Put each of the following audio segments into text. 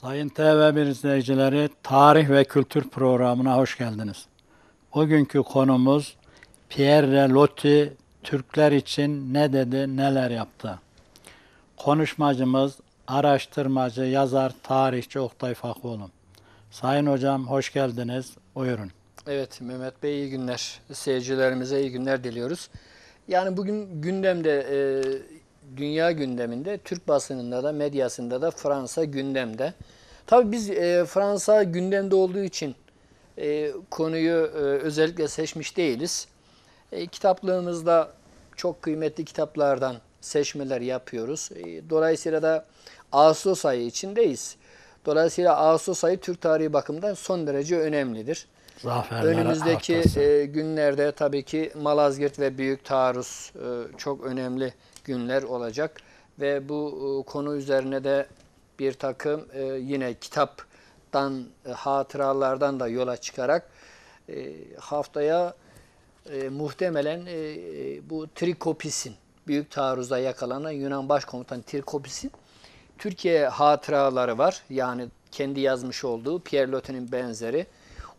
Sayın TV1 izleyicileri, Tarih ve Kültür programına hoş geldiniz. Bugünkü konumuz Pierre Loti Türkler için ne dedi, neler yaptı? Konuşmacımız, araştırmacı, yazar, tarihçi Oktay Fakvoğlu. Sayın hocam hoş geldiniz. Buyurun. Evet Mehmet Bey iyi günler. Seyircilerimize iyi günler diliyoruz. Yani bugün gündemde e, dünya gündeminde, Türk basınında da, medyasında da Fransa gündemde. Tabii biz e, Fransa gündemde olduğu için e, konuyu e, özellikle seçmiş değiliz. E, kitaplığımızda çok kıymetli kitaplardan seçmeler yapıyoruz. E, dolayısıyla da Ağustos ayı içindeyiz. Dolayısıyla Ağustos ayı Türk tarihi bakımından son derece önemlidir. Zaferler Önümüzdeki e, günlerde tabii ki Malazgirt ve Büyük Taarruz e, çok önemli günler olacak ve bu e, konu üzerine de bir takım e, yine kitaptan, e, hatıralardan da yola çıkarak haftaya muhtemelen bu Trikopis'in, büyük taarruza yakalanan Yunan başkomutan Trikopis'in Türkiye hatıraları var. Yani kendi yazmış olduğu Pierre Loti'nin benzeri.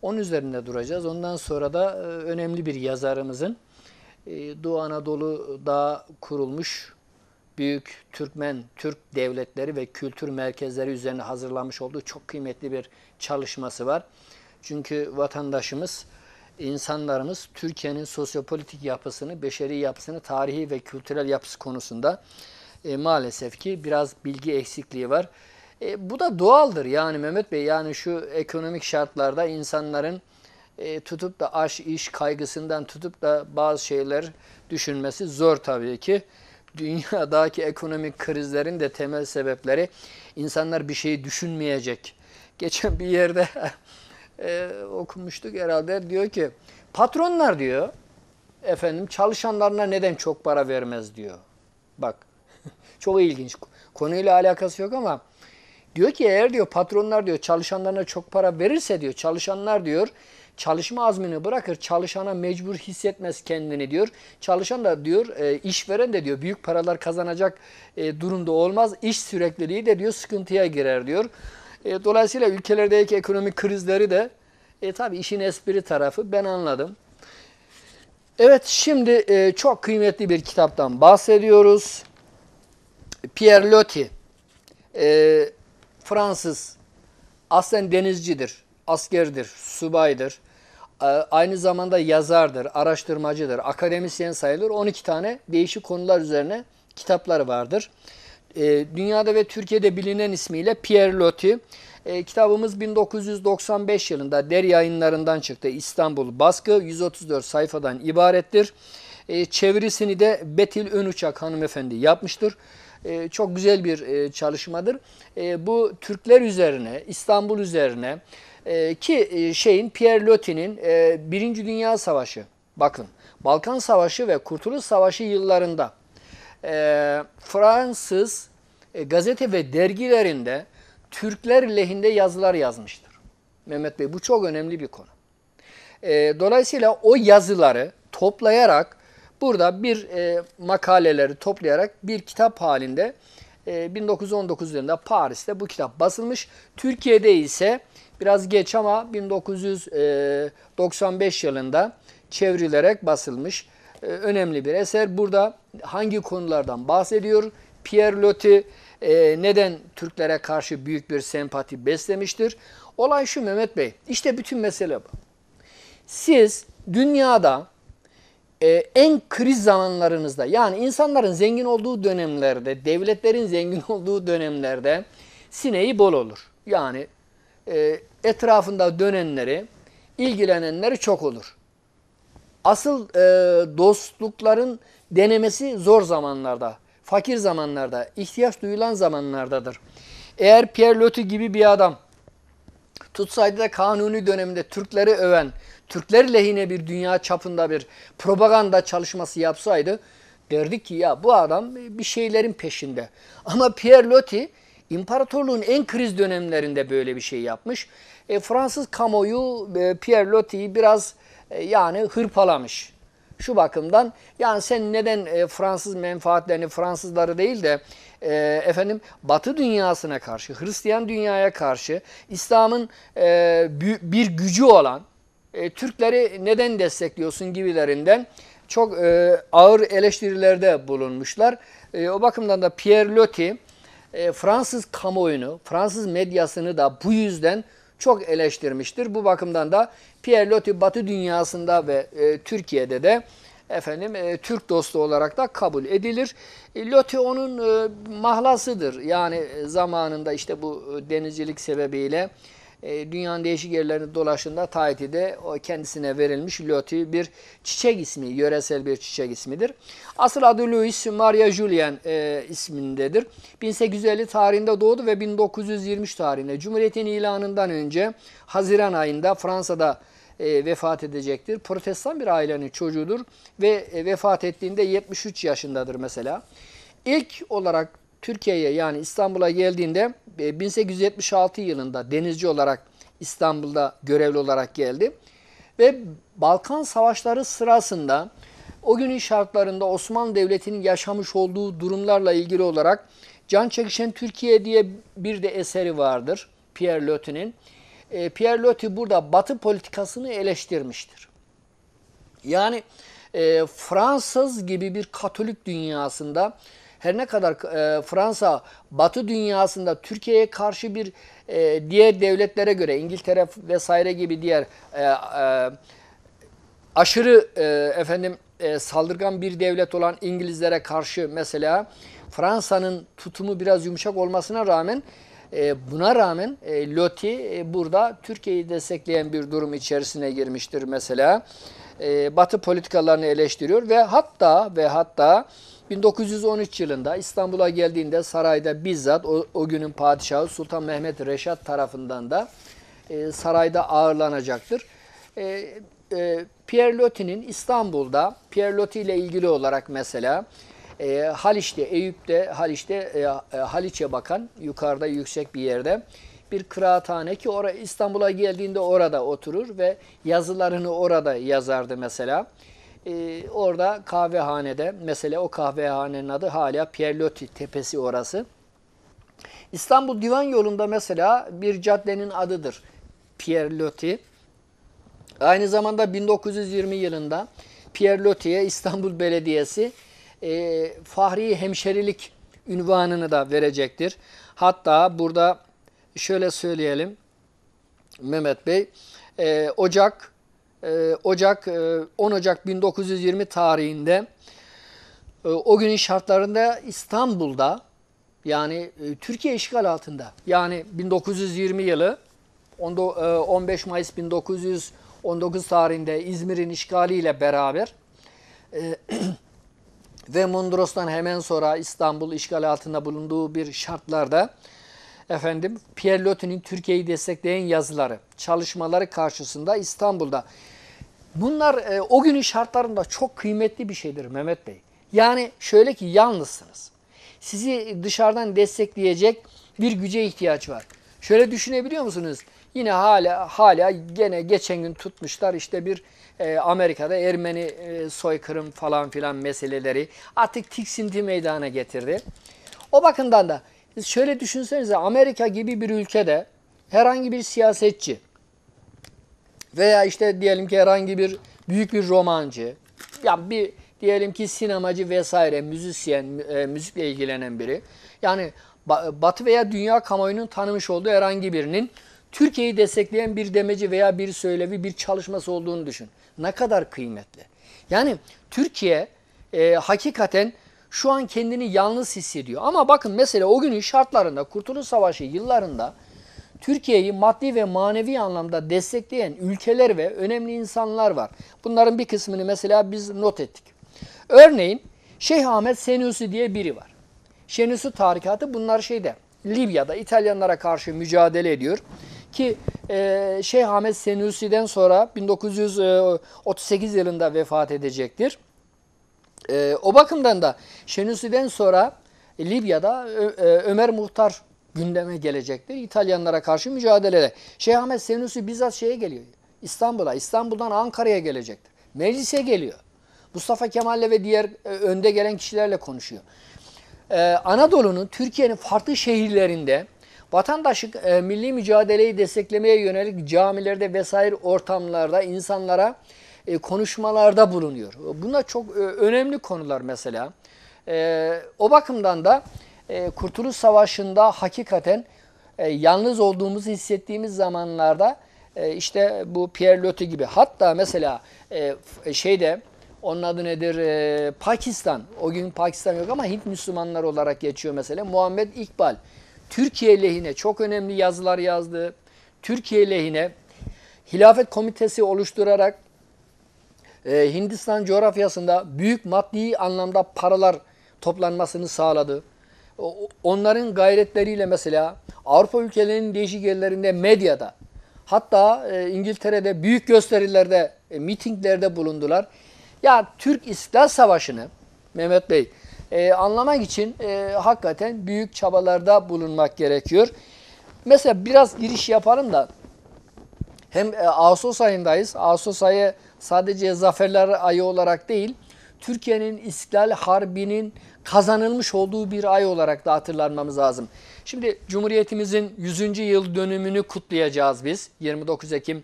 Onun üzerinde duracağız. Ondan sonra da önemli bir yazarımızın ee, Doğu Anadolu'da kurulmuş büyük Türkmen, Türk devletleri ve kültür merkezleri üzerine hazırlanmış olduğu çok kıymetli bir çalışması var. Çünkü vatandaşımız, insanlarımız Türkiye'nin sosyopolitik yapısını, beşeri yapısını, tarihi ve kültürel yapısı konusunda e, maalesef ki biraz bilgi eksikliği var. E, bu da doğaldır yani Mehmet Bey yani şu ekonomik şartlarda insanların e, tutup da aş, iş kaygısından tutup da bazı şeyler düşünmesi zor tabii ki. Dünyadaki ekonomik krizlerin de temel sebepleri insanlar bir şeyi düşünmeyecek. Geçen bir yerde e, okumuştuk herhalde diyor ki patronlar diyor efendim çalışanlarına neden çok para vermez diyor. Bak çok ilginç konuyla alakası yok ama diyor ki eğer diyor patronlar diyor çalışanlarına çok para verirse diyor çalışanlar diyor Çalışma azmini bırakır, çalışana mecbur hissetmez kendini diyor. Çalışan da diyor, e, işveren de diyor büyük paralar kazanacak e, durumda olmaz. İş sürekliliği de diyor sıkıntıya girer diyor. E, dolayısıyla ülkelerdeki ekonomik krizleri de e, tabii işin espri tarafı ben anladım. Evet şimdi e, çok kıymetli bir kitaptan bahsediyoruz. Pierre Loti, e, Fransız, aslen denizcidir, askerdir, subaydır aynı zamanda yazardır, araştırmacıdır, akademisyen sayılır. 12 tane değişik konular üzerine kitapları vardır. E, dünyada ve Türkiye'de bilinen ismiyle Pierre Loti. E, kitabımız 1995 yılında Der yayınlarından çıktı. İstanbul baskı 134 sayfadan ibarettir. E, çevirisini de Betil Önüçak hanımefendi yapmıştır çok güzel bir çalışmadır. Bu Türkler üzerine, İstanbul üzerine, ee, e, ki şeyin Pierre Loti'nin e, Birinci Dünya Savaşı bakın Balkan Savaşı ve Kurtuluş Savaşı yıllarında e, Fransız e, gazete ve dergilerinde Türkler lehinde yazılar yazmıştır. Mehmet Bey bu çok önemli bir konu. E, dolayısıyla o yazıları toplayarak burada bir e, makaleleri toplayarak bir kitap halinde e, 1919 yılında Paris'te bu kitap basılmış. Türkiye'de ise Biraz geç ama 1995 e, yılında çevrilerek basılmış e, önemli bir eser. Burada hangi konulardan bahsediyor? Pierre Loti e, neden Türklere karşı büyük bir sempati beslemiştir? Olay şu Mehmet Bey, işte bütün mesele bu. Siz dünyada en kriz zamanlarınızda yani insanların zengin olduğu dönemlerde, devletlerin zengin olduğu dönemlerde sineği bol olur. Yani e, etrafında dönenleri, ilgilenenleri çok olur. Asıl e, dostlukların denemesi zor zamanlarda, fakir zamanlarda, ihtiyaç duyulan zamanlardadır. Eğer Pierre Loti gibi bir adam tutsaydı da kanuni döneminde Türkleri öven, Türkler lehine bir dünya çapında bir propaganda çalışması yapsaydı derdik ki ya bu adam bir şeylerin peşinde. Ama Pierre Loti İmparatorluğun en kriz dönemlerinde böyle bir şey yapmış. E, Fransız kamuoyu e, Pierre Loti'yi biraz e, yani hırpalamış. Şu bakımdan yani sen neden e, Fransız menfaatlerini Fransızları değil de e, efendim Batı dünyasına karşı, Hristiyan dünyaya karşı İslam'ın e, bir gücü olan e, Türkleri neden destekliyorsun gibilerinden çok e, ağır eleştirilerde bulunmuşlar. E, o bakımdan da Pierre Loti e, Fransız kamuoyunu, Fransız medyasını da bu yüzden çok eleştirmiştir. Bu bakımdan da Pierre Loti Batı dünyasında ve e, Türkiye'de de efendim e, Türk dostu olarak da kabul edilir. E, Loti onun e, mahlasıdır. Yani e, zamanında işte bu e, denizcilik sebebiyle e, dünyanın değişik yerlerinde dolaşında Tahiti'de o kendisine verilmiş Loti bir çiçek ismi, yöresel bir çiçek ismidir. Asıl adı Louis Maria Julien e, ismindedir. 1850 tarihinde doğdu ve 1923 tarihinde Cumhuriyet'in ilanından önce Haziran ayında Fransa'da e, vefat edecektir. Protestan bir ailenin çocuğudur ve e, vefat ettiğinde 73 yaşındadır mesela. İlk olarak Türkiye'ye yani İstanbul'a geldiğinde 1876 e, yılında denizci olarak İstanbul'da görevli olarak geldi. Ve Balkan Savaşları sırasında o günün şartlarında Osmanlı Devleti'nin yaşamış olduğu durumlarla ilgili olarak Can Çekişen Türkiye diye bir de eseri vardır Pierre Loti'nin. E, Pierre Loti burada Batı politikasını eleştirmiştir. Yani e, Fransız gibi bir Katolik dünyasında her ne kadar e, Fransa Batı dünyasında Türkiye'ye karşı bir e, diğer devletlere göre İngiltere vesaire gibi diğer e, e, aşırı e, efendim e, saldırgan bir devlet olan İngilizlere karşı mesela Fransa'nın tutumu biraz yumuşak olmasına rağmen e, buna rağmen e, Loti e, burada Türkiye'yi destekleyen bir durum içerisine girmiştir mesela. E, batı politikalarını eleştiriyor ve hatta ve hatta 1913 yılında İstanbul'a geldiğinde sarayda bizzat o, o günün padişahı Sultan Mehmet Reşat tarafından da e, sarayda ağırlanacaktır. E, e, Pierre Loti'nin İstanbul'da, Pierre Loti ile ilgili olarak mesela e, Haliç'te, Eyüp'te, Haliç'te, e, e, Haliç'e bakan yukarıda yüksek bir yerde bir kıraathane ki İstanbul'a geldiğinde orada oturur ve yazılarını orada yazardı mesela e, orada kahvehanede, mesela o kahvehanenin adı hala Pierlotti Tepesi orası. İstanbul Divan Yolu'nda mesela bir caddenin adıdır Pierlotti. Aynı zamanda 1920 yılında Pierlotti'ye İstanbul Belediyesi e, Fahri Hemşerilik ünvanını da verecektir. Hatta burada şöyle söyleyelim Mehmet Bey, e, Ocak ee, Ocak 10 e, Ocak 1920 tarihinde e, o günün şartlarında İstanbul'da yani e, Türkiye işgal altında yani 1920 yılı 15 Mayıs 1919 tarihinde İzmir'in işgaliyle beraber ve Mondros'tan hemen sonra İstanbul işgal altında bulunduğu bir şartlarda efendim Pierre Loti'nin Türkiye'yi destekleyen yazıları, çalışmaları karşısında İstanbul'da. Bunlar e, o günün şartlarında çok kıymetli bir şeydir Mehmet Bey. Yani şöyle ki yalnızsınız. Sizi dışarıdan destekleyecek bir güce ihtiyaç var. Şöyle düşünebiliyor musunuz? Yine hala hala gene geçen gün tutmuşlar işte bir e, Amerika'da Ermeni e, soykırım falan filan meseleleri artık tiksinti meydana getirdi. O bakımdan da şöyle düşünsenize Amerika gibi bir ülkede herhangi bir siyasetçi veya işte diyelim ki herhangi bir büyük bir romancı, ya bir diyelim ki sinemacı vesaire, müzisyen, e, müzikle ilgilenen biri. Yani Batı veya dünya kamuoyunun tanımış olduğu herhangi birinin Türkiye'yi destekleyen bir demeci veya bir söylevi, bir çalışması olduğunu düşün. Ne kadar kıymetli. Yani Türkiye e, hakikaten şu an kendini yalnız hissediyor. Ama bakın mesela o günün şartlarında Kurtuluş Savaşı yıllarında Türkiye'yi maddi ve manevi anlamda destekleyen ülkeler ve önemli insanlar var. Bunların bir kısmını mesela biz not ettik. Örneğin Şeyh Ahmet Senusi diye biri var. Senusi tarikatı bunlar şeyde Libya'da İtalyanlara karşı mücadele ediyor. Ki e, Şeyh Ahmet Senusi'den sonra 1938 e, yılında vefat edecektir. E, o bakımdan da Şenusi'den sonra e, Libya'da e, Ömer Muhtar gündeme gelecektir. İtalyanlara karşı mücadelede. Şeyh Ahmet Senusi bizzat şeye geliyor. İstanbul'a, İstanbul'dan Ankara'ya gelecektir. Meclise geliyor. Mustafa Kemal'le ve diğer e, önde gelen kişilerle konuşuyor. Ee, Anadolu'nun, Türkiye'nin farklı şehirlerinde vatandaşlık, e, milli mücadeleyi desteklemeye yönelik camilerde vesaire ortamlarda insanlara e, konuşmalarda bulunuyor. Bunlar çok e, önemli konular mesela. E, o bakımdan da Kurtuluş Savaşı'nda hakikaten yalnız olduğumuzu hissettiğimiz zamanlarda işte bu Pierre Loti gibi hatta mesela e, şeyde onun adı nedir? Pakistan. O gün Pakistan yok ama Hint Müslümanlar olarak geçiyor mesela. Muhammed İkbal. Türkiye lehine çok önemli yazılar yazdı. Türkiye lehine hilafet komitesi oluşturarak e, Hindistan coğrafyasında büyük maddi anlamda paralar toplanmasını sağladı. Onların gayretleriyle mesela Avrupa ülkelerinin değişik yerlerinde medyada hatta e, İngiltere'de büyük gösterilerde, e, mitinglerde bulundular. Ya Türk İstiklal Savaşı'nı Mehmet Bey e, anlamak için e, hakikaten büyük çabalarda bulunmak gerekiyor. Mesela biraz giriş yapalım da hem Ağustos ayındayız. Ağustos ayı sadece zaferler ayı olarak değil, Türkiye'nin İstiklal Harbi'nin kazanılmış olduğu bir ay olarak da hatırlanmamız lazım. Şimdi Cumhuriyetimizin 100. yıl dönümünü kutlayacağız biz 29 Ekim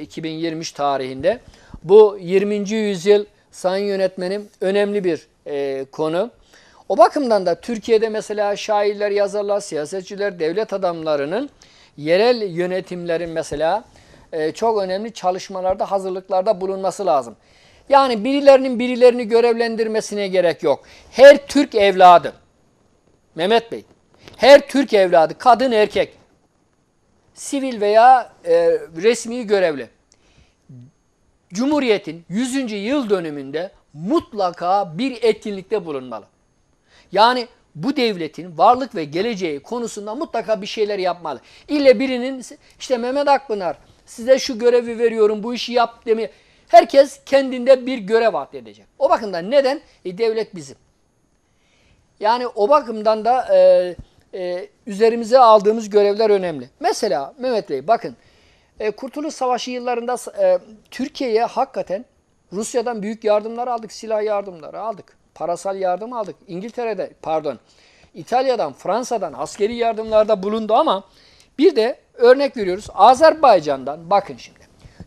2020 e, tarihinde. Bu 20. yüzyıl sayın yönetmenim önemli bir e, konu. O bakımdan da Türkiye'de mesela şairler, yazarlar, siyasetçiler, devlet adamlarının yerel yönetimlerin mesela e, çok önemli çalışmalarda, hazırlıklarda bulunması lazım. Yani birilerinin birilerini görevlendirmesine gerek yok. Her Türk evladı, Mehmet Bey, her Türk evladı, kadın erkek, sivil veya e, resmi görevli, Cumhuriyet'in 100. yıl dönümünde mutlaka bir etkinlikte bulunmalı. Yani bu devletin varlık ve geleceği konusunda mutlaka bir şeyler yapmalı. İlle birinin işte Mehmet Akpınar size şu görevi veriyorum, bu işi yap demeye. Herkes kendinde bir görev vaat edecek. O bakımdan neden? E, devlet bizim. Yani o bakımdan da e, e, üzerimize aldığımız görevler önemli. Mesela Mehmet Bey bakın e, Kurtuluş Savaşı yıllarında e, Türkiye'ye hakikaten Rusya'dan büyük yardımlar aldık, silah yardımları aldık, parasal yardım aldık. İngiltere'de pardon İtalya'dan, Fransa'dan askeri yardımlarda bulundu ama bir de örnek veriyoruz. Azerbaycan'dan bakın şimdi.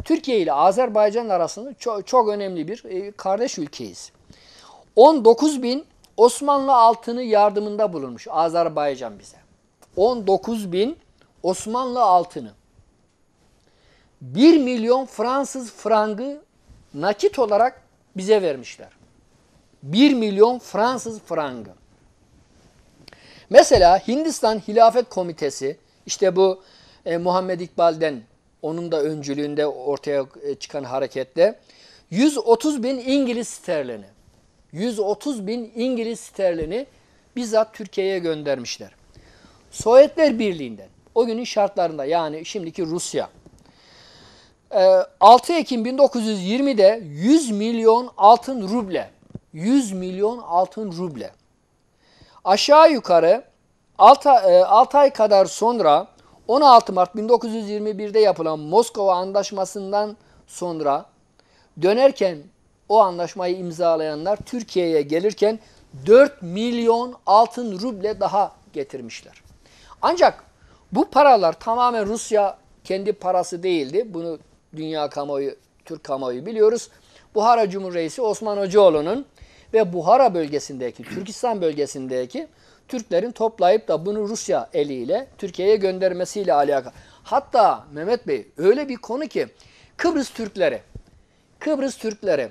Türkiye ile Azerbaycan arasında çok, çok önemli bir e, kardeş ülkeyiz. 19 bin Osmanlı altını yardımında bulunmuş Azerbaycan bize. 19 bin Osmanlı altını. 1 milyon Fransız frangı nakit olarak bize vermişler. 1 milyon Fransız frangı. Mesela Hindistan Hilafet Komitesi işte bu e, Muhammed İkbal'den onun da öncülüğünde ortaya e, çıkan harekette 130 bin İngiliz sterlini 130 bin İngiliz sterlini bizzat Türkiye'ye göndermişler. Sovyetler Birliği'nden o günün şartlarında yani şimdiki Rusya 6 e, Ekim 1920'de 100 milyon altın ruble 100 milyon altın ruble aşağı yukarı 6, 6 e, ay kadar sonra 16 Mart 1921'de yapılan Moskova Antlaşmasından sonra dönerken o anlaşmayı imzalayanlar Türkiye'ye gelirken 4 milyon altın ruble daha getirmişler. Ancak bu paralar tamamen Rusya kendi parası değildi. Bunu dünya kamuoyu, Türk kamuoyu biliyoruz. Buhara Cumhurreisi Osman Hocaoğlu'nun ve Buhara bölgesindeki, Türkistan bölgesindeki Türklerin toplayıp da bunu Rusya eliyle Türkiye'ye göndermesiyle alakalı. Hatta Mehmet Bey öyle bir konu ki Kıbrıs Türkleri, Kıbrıs Türkleri,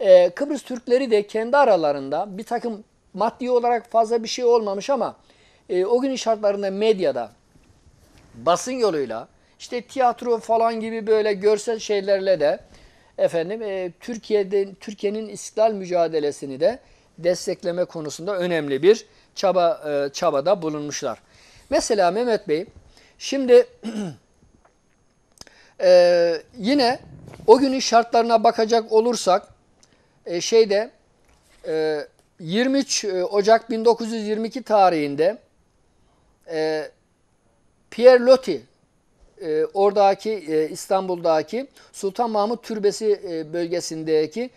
e, Kıbrıs Türkleri de kendi aralarında bir takım maddi olarak fazla bir şey olmamış ama e, o günün şartlarında medyada basın yoluyla işte tiyatro falan gibi böyle görsel şeylerle de efendim e, Türkiye'de Türkiye'nin istiklal mücadelesini de destekleme konusunda önemli bir çaba e, çabada bulunmuşlar. Mesela Mehmet Bey şimdi e, yine o günün şartlarına bakacak olursak e, şeyde e, 23 e, Ocak 1922 tarihinde e, Pierre Loti e, oradaki e, İstanbul'daki Sultan Mahmut Türbesi e, bölgesindeki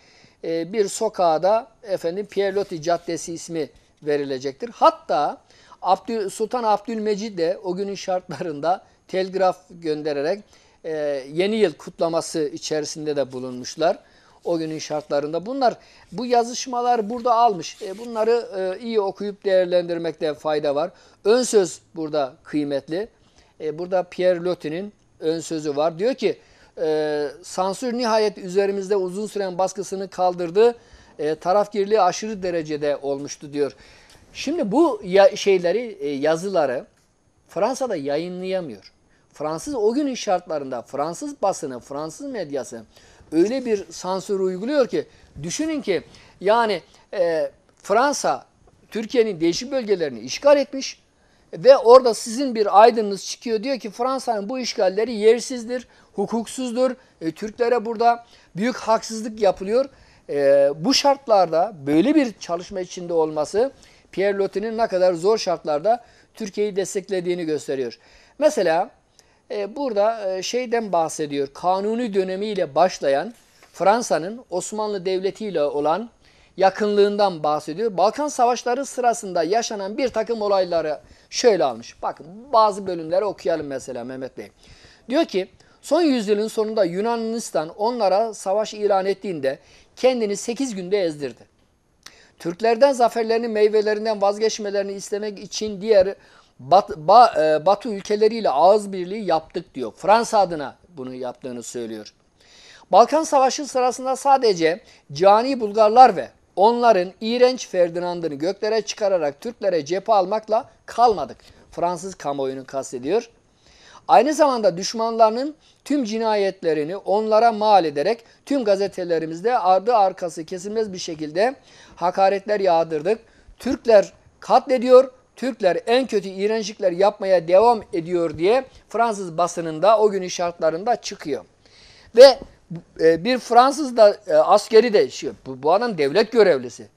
e, bir da efendim Pierre Loti Caddesi ismi verilecektir. Hatta Abdül, Sultan Abdülmecid de o günün şartlarında telgraf göndererek e, yeni yıl kutlaması içerisinde de bulunmuşlar. O günün şartlarında bunlar bu yazışmalar burada almış. E, bunları e, iyi okuyup değerlendirmekte fayda var. Ön söz burada kıymetli. E, burada Pierre Loti'nin ön sözü var. Diyor ki e, sansür nihayet üzerimizde uzun süren baskısını kaldırdı e, tarafgirliği aşırı derecede olmuştu diyor. Şimdi bu ya şeyleri e, yazıları Fransa'da yayınlayamıyor. Fransız o günün şartlarında Fransız basını, Fransız medyası öyle bir sansür uyguluyor ki düşünün ki yani e, Fransa Türkiye'nin değişik bölgelerini işgal etmiş ve orada sizin bir aydınınız çıkıyor diyor ki Fransa'nın bu işgalleri yersizdir, hukuksuzdur, e, Türklere burada büyük haksızlık yapılıyor e, bu şartlarda böyle bir çalışma içinde olması Pierre Loti'nin ne kadar zor şartlarda Türkiye'yi desteklediğini gösteriyor. Mesela e, burada e, şeyden bahsediyor. Kanuni dönemiyle başlayan Fransa'nın Osmanlı Devleti ile olan yakınlığından bahsediyor. Balkan Savaşları sırasında yaşanan bir takım olayları şöyle almış. Bakın bazı bölümleri okuyalım mesela Mehmet Bey. Diyor ki son yüzyılın sonunda Yunanistan onlara savaş ilan ettiğinde kendini 8 günde ezdirdi. Türklerden zaferlerinin meyvelerinden vazgeçmelerini istemek için diğer bat, ba, e, Batı ülkeleriyle ağız birliği yaptık diyor. Fransa adına bunu yaptığını söylüyor. Balkan Savaşı sırasında sadece cani Bulgarlar ve onların iğrenç Ferdinand'ını göklere çıkararak Türklere cephe almakla kalmadık. Fransız kamuoyunu kastediyor. Aynı zamanda düşmanlarının tüm cinayetlerini onlara mal ederek tüm gazetelerimizde ardı arkası kesilmez bir şekilde hakaretler yağdırdık. Türkler katlediyor, Türkler en kötü iğrençlikler yapmaya devam ediyor diye Fransız basınında o günün şartlarında çıkıyor. Ve e, bir Fransız da e, askeri de bu adam devlet görevlisi.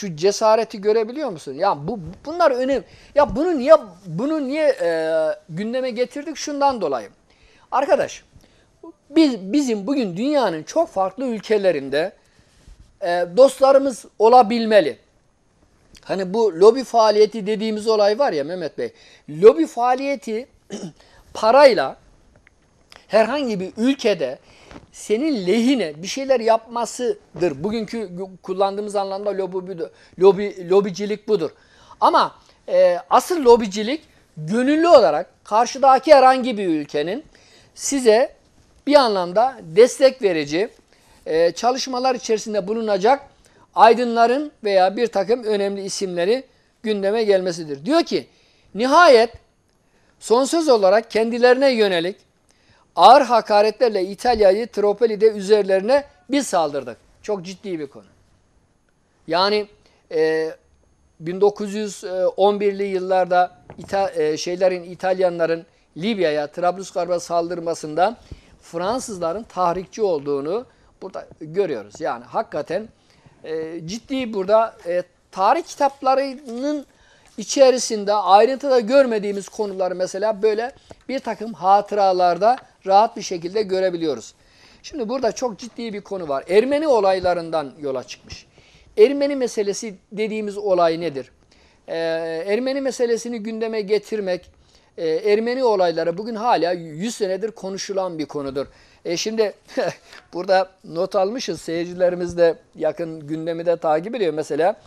Şu cesareti görebiliyor musun? Ya bu bunlar önemli. Ya bunu niye bunu niye e, gündeme getirdik? Şundan dolayı. Arkadaş biz bizim bugün dünyanın çok farklı ülkelerinde e, dostlarımız olabilmeli. Hani bu lobi faaliyeti dediğimiz olay var ya Mehmet Bey. Lobi faaliyeti parayla herhangi bir ülkede senin lehine bir şeyler yapmasıdır. Bugünkü kullandığımız anlamda lobi, budur. lobi lobicilik budur. Ama e, asıl lobicilik gönüllü olarak karşıdaki herhangi bir ülkenin size bir anlamda destek verici e, çalışmalar içerisinde bulunacak aydınların veya bir takım önemli isimleri gündeme gelmesidir. Diyor ki nihayet sonsuz olarak kendilerine yönelik ağır hakaretlerle İtalya'yı Tripoli'de üzerlerine bir saldırdık. Çok ciddi bir konu. Yani e, 1911'li e, yıllarda İta e, şeylerin İtalyanların Libya'ya Trablusgarp'a saldırmasında Fransızların tahrikçi olduğunu burada görüyoruz. Yani hakikaten e, ciddi burada e, tarih kitaplarının içerisinde ayrıntıda görmediğimiz konular mesela böyle bir takım hatıralarda rahat bir şekilde görebiliyoruz. Şimdi burada çok ciddi bir konu var. Ermeni olaylarından yola çıkmış. Ermeni meselesi dediğimiz olay nedir? Ee, Ermeni meselesini gündeme getirmek, e, Ermeni olayları bugün hala 100 senedir konuşulan bir konudur. E şimdi burada not almışız, seyircilerimiz de yakın gündemi de takip ediyor. Mesela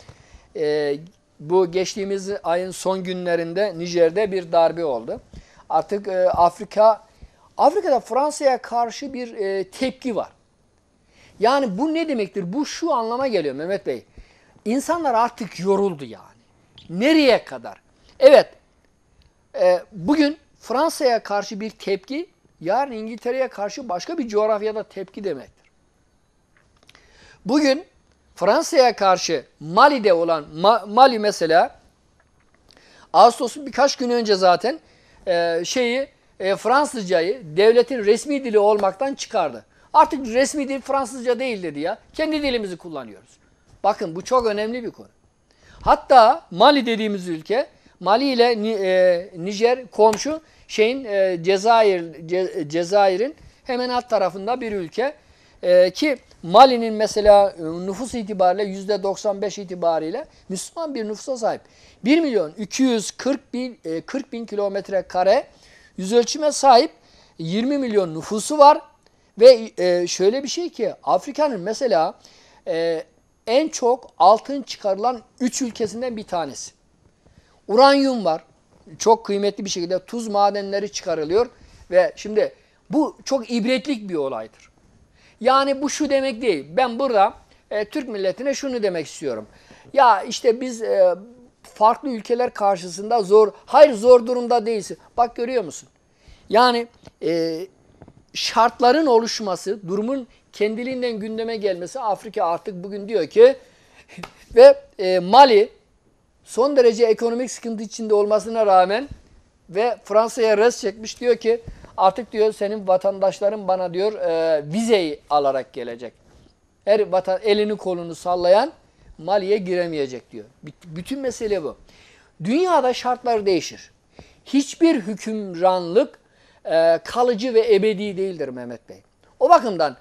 e, bu geçtiğimiz ayın son günlerinde Nijer'de bir darbe oldu. Artık e, Afrika Afrika'da Fransa'ya karşı bir e, tepki var. Yani bu ne demektir? Bu şu anlama geliyor Mehmet Bey. İnsanlar artık yoruldu yani. Nereye kadar? Evet, e, bugün Fransa'ya karşı bir tepki, yarın İngiltere'ye karşı başka bir coğrafyada tepki demektir. Bugün Fransa'ya karşı Mali'de olan, Ma Mali mesela, Ağustos'un birkaç gün önce zaten e, şeyi e, Fransızcayı devletin resmi dili olmaktan çıkardı. Artık resmi dil Fransızca değil dedi ya. Kendi dilimizi kullanıyoruz. Bakın bu çok önemli bir konu. Hatta Mali dediğimiz ülke, Mali ile e, Nijer komşu şeyin e, Cezayir Ce, Cezayir'in hemen alt tarafında bir ülke e, ki Mali'nin mesela e, nüfus itibariyle yüzde 95 itibariyle Müslüman bir nüfusa sahip. 1 milyon 240 bin, 40 e, bin kilometre kare Yüzölçüme sahip 20 milyon nüfusu var ve e, şöyle bir şey ki Afrika'nın mesela e, en çok altın çıkarılan 3 ülkesinden bir tanesi. Uranyum var. Çok kıymetli bir şekilde tuz madenleri çıkarılıyor ve şimdi bu çok ibretlik bir olaydır. Yani bu şu demek değil. Ben burada e, Türk milletine şunu demek istiyorum. Ya işte biz e, farklı ülkeler karşısında zor, hayır zor durumda değilsin. Bak görüyor musun? Yani e, şartların oluşması, durumun kendiliğinden gündeme gelmesi Afrika artık bugün diyor ki ve e, Mali son derece ekonomik sıkıntı içinde olmasına rağmen ve Fransa'ya res çekmiş diyor ki artık diyor senin vatandaşların bana diyor e, vizeyi alarak gelecek. Her vatan elini kolunu sallayan Mali'ye giremeyecek diyor. Bütün mesele bu. Dünyada şartlar değişir. Hiçbir hükümranlık e, kalıcı ve ebedi değildir Mehmet Bey. O bakımdan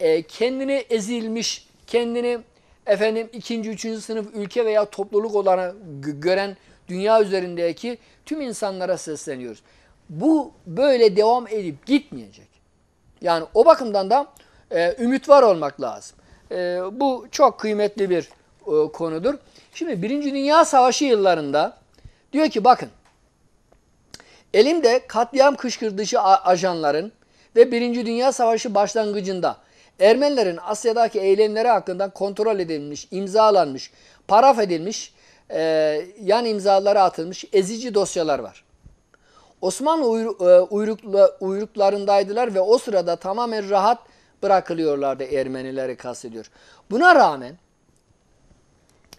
e, kendini ezilmiş, kendini efendim ikinci, üçüncü sınıf ülke veya topluluk olarak gören dünya üzerindeki tüm insanlara sesleniyoruz. Bu böyle devam edip gitmeyecek. Yani o bakımdan da e, ümit var olmak lazım. E, bu çok kıymetli bir e, konudur. Şimdi Birinci Dünya Savaşı yıllarında diyor ki bakın elimde katliam kışkırtıcı ajanların ve Birinci Dünya Savaşı başlangıcında Ermenilerin Asya'daki eylemleri hakkında kontrol edilmiş, imzalanmış, paraf edilmiş, e, yan imzaları atılmış ezici dosyalar var. Osmanlı e, uyrukla, uyruklarındaydılar ve o sırada tamamen rahat bırakılıyorlardı Ermenileri kastediyor. Buna rağmen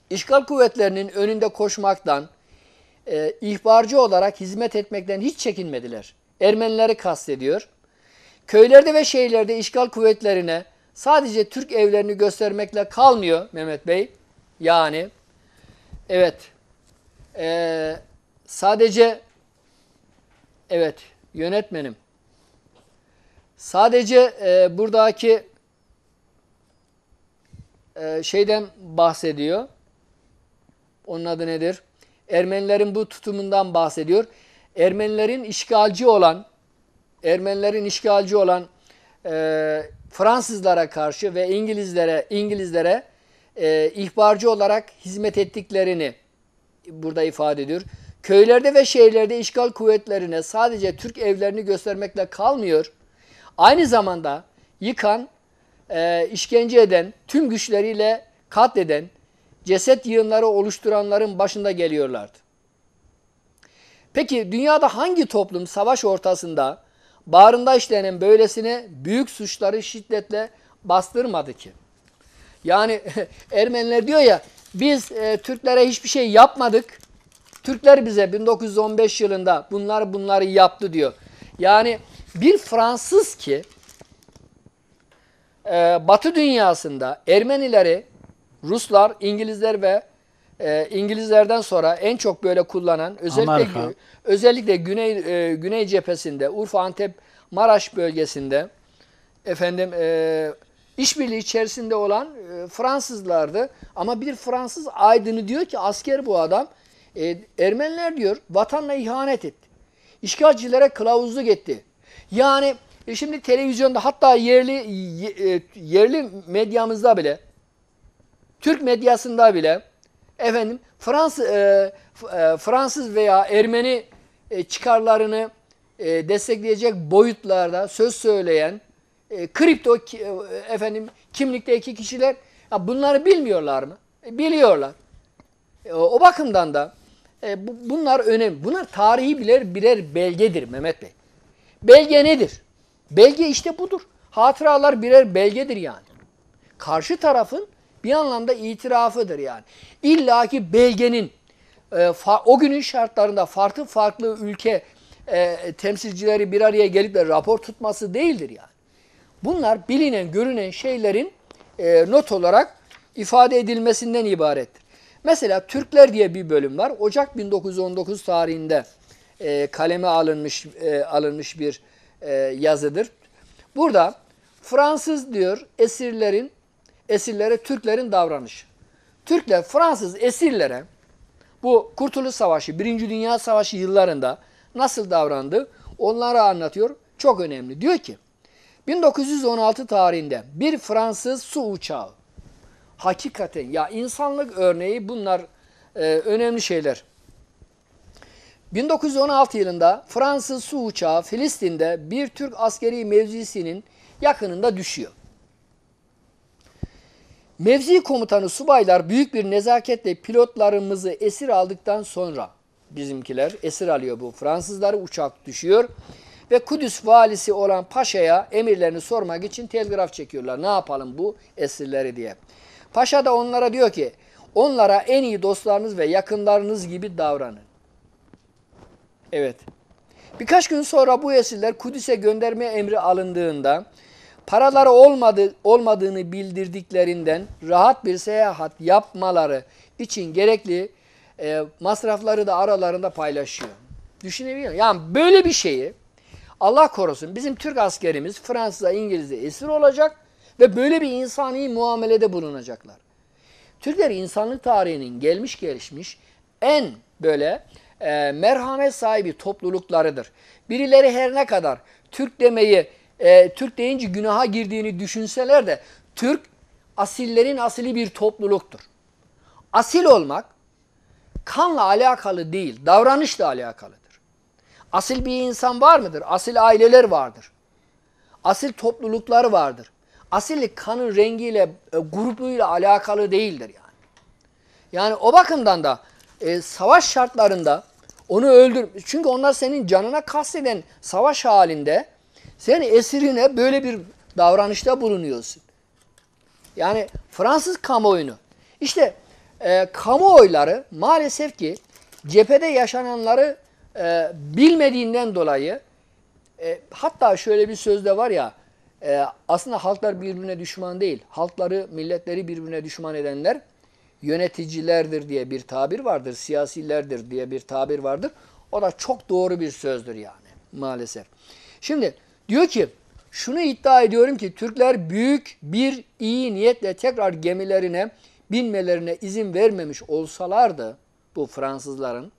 İşgal kuvvetlerinin önünde koşmaktan, e, ihbarcı olarak hizmet etmekten hiç çekinmediler. Ermenileri kastediyor. Köylerde ve şehirlerde işgal kuvvetlerine sadece Türk evlerini göstermekle kalmıyor Mehmet Bey. Yani evet e, sadece evet yönetmenim sadece e, buradaki e, şeyden bahsediyor. Onun adı nedir? Ermenilerin bu tutumundan bahsediyor. Ermenilerin işgalci olan Ermenilerin işgalci olan e, Fransızlara karşı ve İngilizlere İngilizlere e, ihbarcı olarak hizmet ettiklerini burada ifade ediyor. Köylerde ve şehirlerde işgal kuvvetlerine sadece Türk evlerini göstermekle kalmıyor. Aynı zamanda yıkan, e, işkence eden, tüm güçleriyle katleden, ceset yığınları oluşturanların başında geliyorlardı. Peki dünyada hangi toplum savaş ortasında bağrında işlenen böylesine büyük suçları şiddetle bastırmadı ki? Yani Ermeniler diyor ya biz e, Türklere hiçbir şey yapmadık. Türkler bize 1915 yılında bunlar bunları yaptı diyor. Yani bir Fransız ki e, Batı dünyasında Ermenileri Ruslar, İngilizler ve e, İngilizlerden sonra en çok böyle kullanan özellikle Amerika. özellikle güney e, güney cephesinde Urfa, Antep, Maraş bölgesinde efendim e, işbirliği içerisinde olan e, Fransızlardı. Ama bir Fransız aydını diyor ki asker bu adam e, Ermeniler diyor vatanla ihanet etti. İşgalcilere kılavuzluk etti. Yani e, şimdi televizyonda hatta yerli e, yerli medyamızda bile Türk medyasında bile efendim Fransız, e, e, Fransız veya Ermeni e, çıkarlarını e, destekleyecek boyutlarda söz söyleyen e, kripto ki, e, efendim kimlikteki kişiler ya bunları bilmiyorlar mı? E, biliyorlar. E, o bakımdan da e, bu, bunlar önemli. Bunlar tarihi birer birer belgedir Mehmet Bey. Belge nedir? Belge işte budur. Hatıralar birer belgedir yani. Karşı tarafın bir anlamda itirafıdır yani. İlla ki belgenin e, o günün şartlarında farklı farklı ülke e, temsilcileri bir araya gelip de rapor tutması değildir yani. Bunlar bilinen, görünen şeylerin e, not olarak ifade edilmesinden ibarettir. Mesela Türkler diye bir bölüm var. Ocak 1919 tarihinde e, kaleme alınmış e, alınmış bir e, yazıdır. Burada Fransız diyor esirlerin esirlere Türklerin davranışı. Türkler Fransız esirlere bu Kurtuluş Savaşı, Birinci Dünya Savaşı yıllarında nasıl davrandı onlara anlatıyor. Çok önemli. Diyor ki 1916 tarihinde bir Fransız su uçağı hakikaten ya insanlık örneği bunlar e, önemli şeyler. 1916 yılında Fransız su uçağı Filistin'de bir Türk askeri mevzisinin yakınında düşüyor. Mevzi komutanı subaylar büyük bir nezaketle pilotlarımızı esir aldıktan sonra bizimkiler esir alıyor bu Fransızları uçak düşüyor ve Kudüs valisi olan paşaya emirlerini sormak için telgraf çekiyorlar. Ne yapalım bu esirleri diye. Paşa da onlara diyor ki onlara en iyi dostlarınız ve yakınlarınız gibi davranın. Evet. Birkaç gün sonra bu esirler Kudüs'e gönderme emri alındığında paraları olmadı, olmadığını bildirdiklerinden rahat bir seyahat yapmaları için gerekli e, masrafları da aralarında paylaşıyor. Düşünebiliyor musun? Yani böyle bir şeyi Allah korusun bizim Türk askerimiz Fransız'a İngiliz'e esir olacak ve böyle bir insani muamelede bulunacaklar. Türkler insanlık tarihinin gelmiş gelişmiş en böyle e, merhamet sahibi topluluklarıdır. Birileri her ne kadar Türk demeyi e, Türk deyince günaha girdiğini düşünseler de Türk asillerin asili bir topluluktur. Asil olmak kanla alakalı değil, davranışla alakalıdır. Asil bir insan var mıdır? Asil aileler vardır. Asil topluluklar vardır. Asillik kanın rengiyle, e, grubuyla alakalı değildir yani. Yani o bakımdan da e, savaş şartlarında onu öldür... Çünkü onlar senin canına kasteden savaş halinde sen esirine böyle bir davranışta bulunuyorsun. Yani Fransız kamuoyunu. İşte e, kamuoyları maalesef ki cephede yaşananları e, bilmediğinden dolayı e, hatta şöyle bir sözde var ya e, aslında halklar birbirine düşman değil. Halkları, milletleri birbirine düşman edenler yöneticilerdir diye bir tabir vardır. Siyasilerdir diye bir tabir vardır. O da çok doğru bir sözdür yani maalesef. Şimdi Diyor ki şunu iddia ediyorum ki Türkler büyük bir iyi niyetle tekrar gemilerine binmelerine izin vermemiş olsalardı bu Fransızların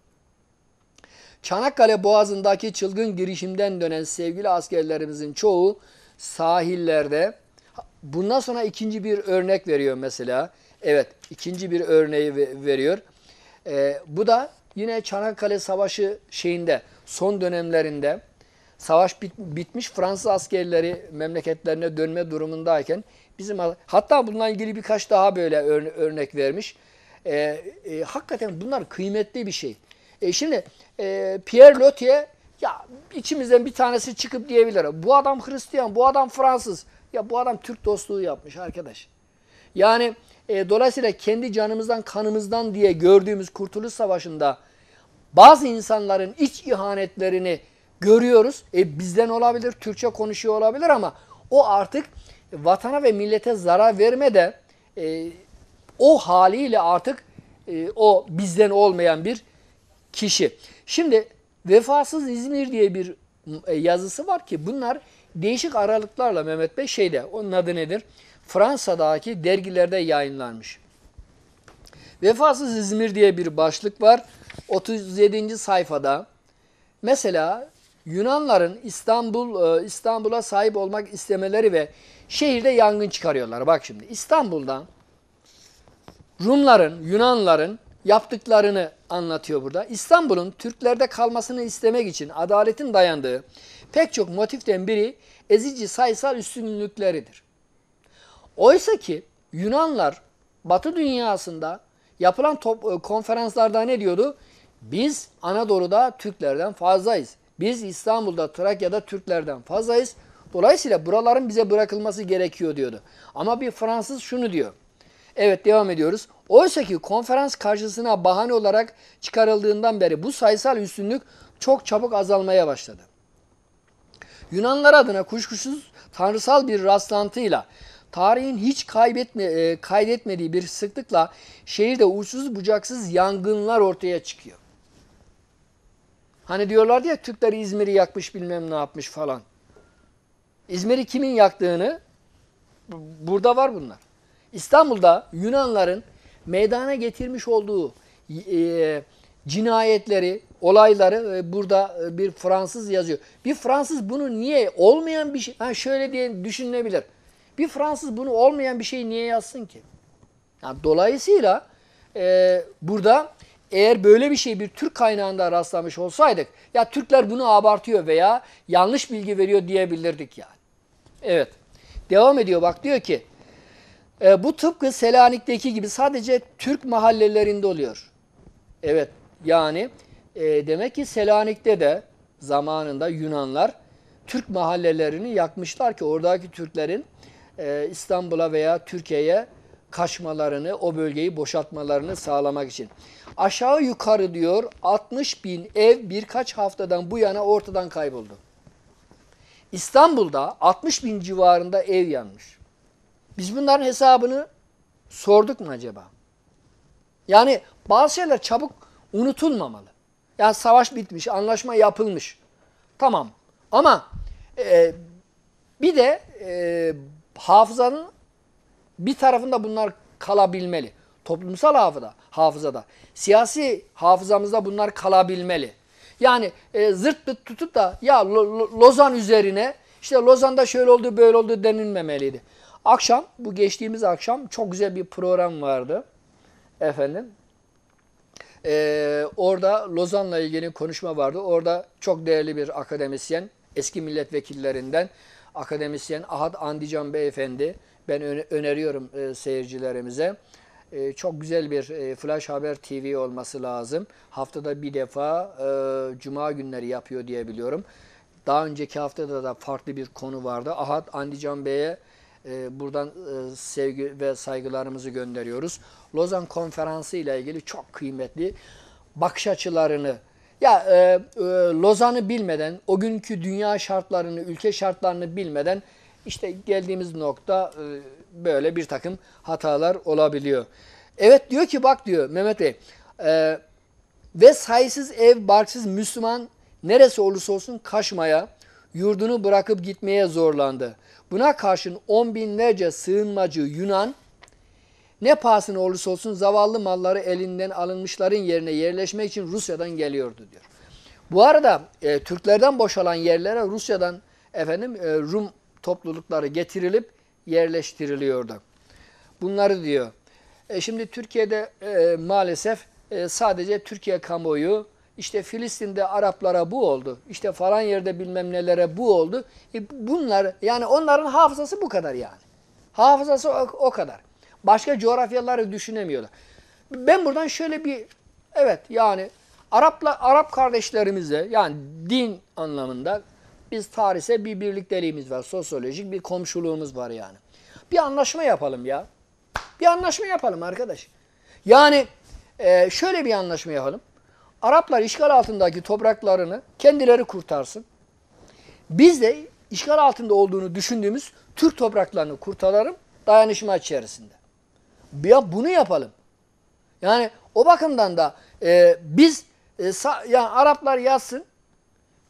Çanakkale Boğazı'ndaki çılgın girişimden dönen sevgili askerlerimizin çoğu sahillerde bundan sonra ikinci bir örnek veriyor mesela. Evet ikinci bir örneği veriyor. Ee, bu da yine Çanakkale Savaşı şeyinde son dönemlerinde savaş bit, bitmiş Fransız askerleri memleketlerine dönme durumundayken bizim hatta bununla ilgili birkaç daha böyle ör, örnek vermiş. E, e, hakikaten bunlar kıymetli bir şey. E, şimdi e, Pierre Lotier ya içimizden bir tanesi çıkıp diyebilir. Bu adam Hristiyan, bu adam Fransız. Ya bu adam Türk dostluğu yapmış arkadaş. Yani e, dolayısıyla kendi canımızdan kanımızdan diye gördüğümüz Kurtuluş Savaşı'nda bazı insanların iç ihanetlerini görüyoruz. E, bizden olabilir, Türkçe konuşuyor olabilir ama o artık vatana ve millete zarar verme de e, o haliyle artık e, o bizden olmayan bir kişi. Şimdi Vefasız İzmir diye bir e, yazısı var ki bunlar değişik aralıklarla Mehmet Bey şeyde onun adı nedir? Fransa'daki dergilerde yayınlanmış. Vefasız İzmir diye bir başlık var. 37. sayfada mesela Yunanların İstanbul e, İstanbul'a sahip olmak istemeleri ve şehirde yangın çıkarıyorlar. Bak şimdi İstanbul'dan Rumların, Yunanların yaptıklarını anlatıyor burada. İstanbul'un Türklerde kalmasını istemek için adaletin dayandığı pek çok motiften biri ezici sayısal üstünlükleridir. Oysa ki Yunanlar Batı dünyasında yapılan top, e, konferanslarda ne diyordu? Biz Anadolu'da Türklerden fazlayız. Biz İstanbul'da, Trakya'da Türklerden fazlayız. Dolayısıyla buraların bize bırakılması gerekiyor diyordu. Ama bir Fransız şunu diyor. Evet devam ediyoruz. Oysa ki konferans karşısına bahane olarak çıkarıldığından beri bu sayısal üstünlük çok çabuk azalmaya başladı. Yunanlar adına kuşkusuz tanrısal bir rastlantıyla tarihin hiç kaybetme, e, kaydetmediği bir sıklıkla şehirde uçsuz bucaksız yangınlar ortaya çıkıyor. Hani diyorlar ya Türkler İzmir'i yakmış bilmem ne yapmış falan. İzmir'i kimin yaktığını burada var bunlar. İstanbul'da Yunanların meydana getirmiş olduğu e, cinayetleri, olayları e, burada e, bir Fransız yazıyor. Bir Fransız bunu niye olmayan bir şey, ha şöyle diye düşünülebilir. Bir Fransız bunu olmayan bir şeyi niye yazsın ki? Yani dolayısıyla e, burada eğer böyle bir şey bir Türk kaynağında rastlamış olsaydık ya Türkler bunu abartıyor veya yanlış bilgi veriyor diyebilirdik yani. Evet. Devam ediyor bak diyor ki e, bu tıpkı Selanik'teki gibi sadece Türk mahallelerinde oluyor. Evet yani e, demek ki Selanik'te de zamanında Yunanlar Türk mahallelerini yakmışlar ki oradaki Türklerin e, İstanbul'a veya Türkiye'ye kaçmalarını, o bölgeyi boşaltmalarını sağlamak için. Aşağı yukarı diyor 60 bin ev birkaç haftadan bu yana ortadan kayboldu. İstanbul'da 60 bin civarında ev yanmış. Biz bunların hesabını sorduk mu acaba? Yani bazı şeyler çabuk unutulmamalı. Yani savaş bitmiş, anlaşma yapılmış. Tamam. Ama e, bir de e, hafızanın bir tarafında bunlar kalabilmeli. Toplumsal hafıda hafızada. Siyasi hafızamızda bunlar kalabilmeli. Yani e, zırt pıt tutup da ya lo, lo, Lozan üzerine işte Lozan'da şöyle oldu böyle oldu denilmemeliydi. Akşam bu geçtiğimiz akşam çok güzel bir program vardı. Efendim e, orada Lozan'la ilgili konuşma vardı. Orada çok değerli bir akademisyen eski milletvekillerinden akademisyen Ahad Andican Beyefendi ben öneriyorum e, seyircilerimize. Ee, çok güzel bir e, Flash Haber TV olması lazım. Haftada bir defa e, cuma günleri yapıyor diye biliyorum. Daha önceki haftada da farklı bir konu vardı. Ahat Andican Bey'e e, buradan sevgi ve saygılarımızı gönderiyoruz. Lozan Konferansı ile ilgili çok kıymetli bakış açılarını ya e, e, Lozan'ı bilmeden, o günkü dünya şartlarını, ülke şartlarını bilmeden işte geldiğimiz nokta e, böyle bir takım hatalar olabiliyor. Evet diyor ki bak diyor Mehmet Bey e, ve sayısız ev barksız Müslüman neresi olursa olsun kaçmaya, yurdunu bırakıp gitmeye zorlandı. Buna karşın on binlerce sığınmacı Yunan ne pahasına olursa olsun zavallı malları elinden alınmışların yerine yerleşmek için Rusya'dan geliyordu diyor. Bu arada e, Türklerden boşalan yerlere Rusya'dan efendim e, Rum toplulukları getirilip yerleştiriliyordu. Bunları diyor. E şimdi Türkiye'de e, maalesef e, sadece Türkiye kamuoyu işte Filistin'de Araplara bu oldu. İşte falan yerde bilmem nelere bu oldu. E bunlar yani onların hafızası bu kadar yani. Hafızası o, o kadar. Başka coğrafyaları düşünemiyorlar. Ben buradan şöyle bir evet yani Arapla Arap kardeşlerimize yani din anlamında biz tarihse bir birlikteliğimiz var. Sosyolojik bir komşuluğumuz var yani. Bir anlaşma yapalım ya. Bir anlaşma yapalım arkadaş. Yani e, şöyle bir anlaşma yapalım. Araplar işgal altındaki topraklarını kendileri kurtarsın. Biz de işgal altında olduğunu düşündüğümüz Türk topraklarını kurtaralım dayanışma içerisinde. Ya bunu yapalım. Yani o bakımdan da e, biz e, sa, yani Araplar yazsın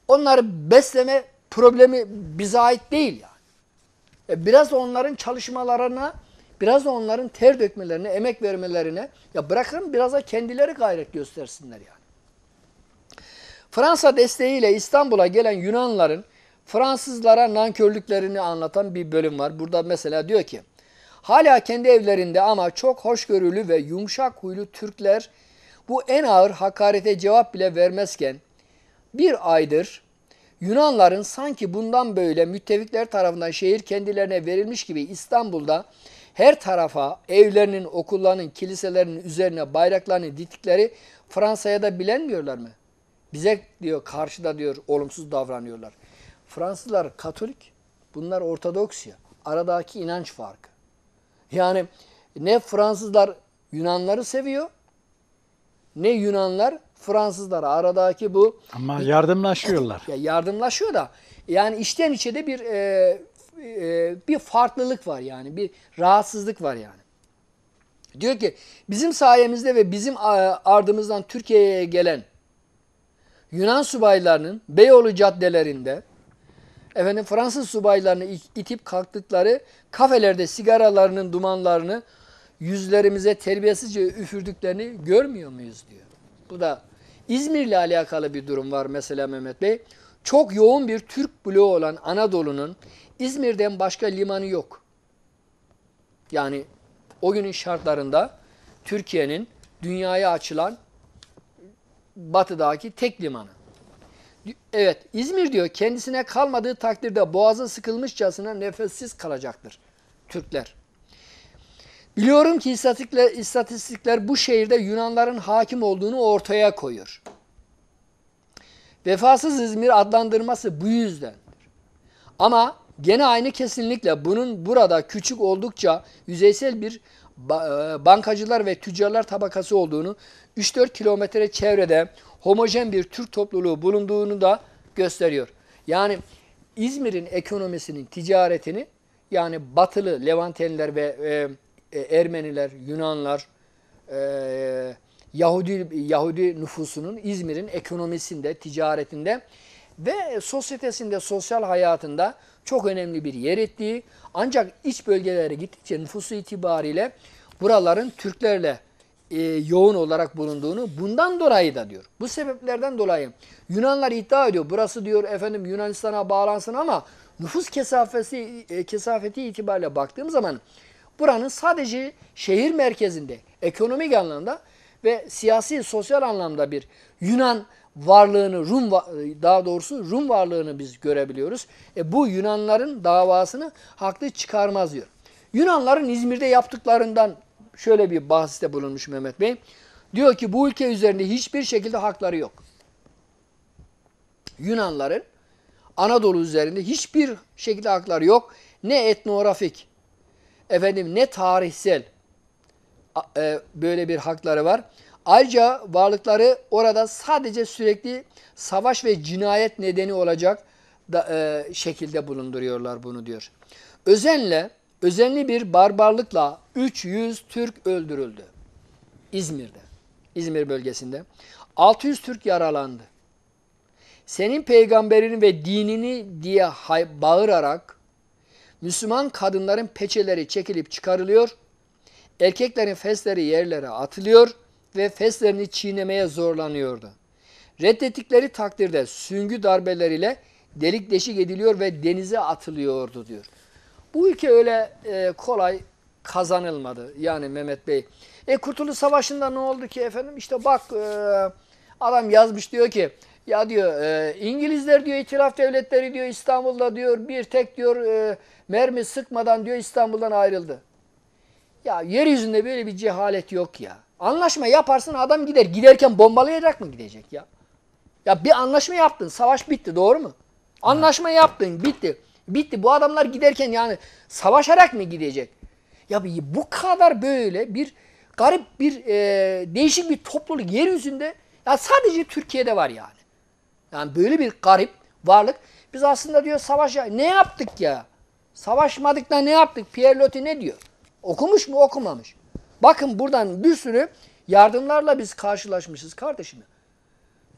Onları besleme problemi bize ait değil yani. E, biraz onların çalışmalarına, biraz onların ter dökmelerine, emek vermelerine ya bırakın biraz da kendileri gayret göstersinler yani. Fransa desteğiyle İstanbul'a gelen Yunanların Fransızlara nankörlüklerini anlatan bir bölüm var. Burada mesela diyor ki, hala kendi evlerinde ama çok hoşgörülü ve yumuşak huylu Türkler bu en ağır hakarete cevap bile vermezken, bir aydır Yunanların sanki bundan böyle müttefikler tarafından şehir kendilerine verilmiş gibi İstanbul'da her tarafa evlerinin, okullarının, kiliselerinin üzerine bayraklarını diktikleri Fransa'ya da bilenmiyorlar mı? Bize diyor karşıda diyor olumsuz davranıyorlar. Fransızlar Katolik, bunlar Ortodoks ya. Aradaki inanç farkı. Yani ne Fransızlar Yunanları seviyor, ne Yunanlar Fransızlara aradaki bu... Ama yardımlaşıyorlar. Ya yardımlaşıyor da yani içten içe de bir e, e, bir farklılık var yani bir rahatsızlık var yani. Diyor ki bizim sayemizde ve bizim e, ardımızdan Türkiye'ye gelen Yunan subaylarının Beyoğlu caddelerinde efendim Fransız subaylarını itip kalktıkları kafelerde sigaralarının dumanlarını yüzlerimize terbiyesizce üfürdüklerini görmüyor muyuz diyor. Bu da İzmir'le alakalı bir durum var mesela Mehmet Bey. Çok yoğun bir Türk bloğu olan Anadolu'nun İzmir'den başka limanı yok. Yani o günün şartlarında Türkiye'nin dünyaya açılan batıdaki tek limanı. Evet İzmir diyor kendisine kalmadığı takdirde boğazı sıkılmışçasına nefessiz kalacaktır Türkler. Biliyorum ki istatistikler, istatistikler bu şehirde Yunanların hakim olduğunu ortaya koyuyor. Vefasız İzmir adlandırması bu yüzdendir. Ama gene aynı kesinlikle bunun burada küçük oldukça yüzeysel bir e, bankacılar ve tüccarlar tabakası olduğunu 3-4 kilometre çevrede homojen bir Türk topluluğu bulunduğunu da gösteriyor. Yani İzmir'in ekonomisinin ticaretini yani batılı Levantenler ve e, e, Ermeniler, Yunanlar, e, Yahudi Yahudi nüfusunun İzmir'in ekonomisinde, ticaretinde ve sosyetesinde, sosyal hayatında çok önemli bir yer ettiği ancak iç bölgelere gittikçe nüfusu itibariyle buraların Türklerle e, yoğun olarak bulunduğunu bundan dolayı da diyor. Bu sebeplerden dolayı Yunanlar iddia ediyor. Burası diyor efendim Yunanistan'a bağlansın ama nüfus kesafesi e, kesafeti itibariyle baktığım zaman buranın sadece şehir merkezinde ekonomik anlamda ve siyasi, sosyal anlamda bir Yunan varlığını, Rum daha doğrusu Rum varlığını biz görebiliyoruz. E bu Yunanların davasını haklı çıkarmaz diyor. Yunanların İzmir'de yaptıklarından şöyle bir bahsiste bulunmuş Mehmet Bey. Diyor ki bu ülke üzerinde hiçbir şekilde hakları yok. Yunanların Anadolu üzerinde hiçbir şekilde hakları yok. Ne etnografik efendim ne tarihsel e, böyle bir hakları var. Ayrıca varlıkları orada sadece sürekli savaş ve cinayet nedeni olacak da, e, şekilde bulunduruyorlar bunu diyor. Özenle, özenli bir barbarlıkla 300 Türk öldürüldü. İzmir'de, İzmir bölgesinde. 600 Türk yaralandı. Senin Peygamberin ve dinini diye bağırarak Müslüman kadınların peçeleri çekilip çıkarılıyor, erkeklerin fesleri yerlere atılıyor ve feslerini çiğnemeye zorlanıyordu. Reddettikleri takdirde süngü darbeleriyle delik deşik ediliyor ve denize atılıyordu diyor. Bu ülke öyle e, kolay kazanılmadı yani Mehmet Bey. E Kurtuluş Savaşı'nda ne oldu ki efendim? İşte bak e, adam yazmış diyor ki ya diyor e, İngilizler diyor itiraf devletleri diyor İstanbul'da diyor bir tek diyor e, mermi sıkmadan diyor İstanbul'dan ayrıldı. Ya yeryüzünde böyle bir cehalet yok ya. Anlaşma yaparsın adam gider. Giderken bombalayacak mı gidecek ya? Ya bir anlaşma yaptın savaş bitti doğru mu? Anlaşma yaptın bitti. Bitti bu adamlar giderken yani savaşarak mı gidecek? Ya bu kadar böyle bir garip bir e, değişik bir topluluk yeryüzünde ya sadece Türkiye'de var yani. Yani böyle bir garip varlık. Biz aslında diyor savaş ya. Ne yaptık ya? Savaşmadık da ne yaptık? Pierre Loti ne diyor? Okumuş mu okumamış? Bakın buradan bir sürü yardımlarla biz karşılaşmışız kardeşim.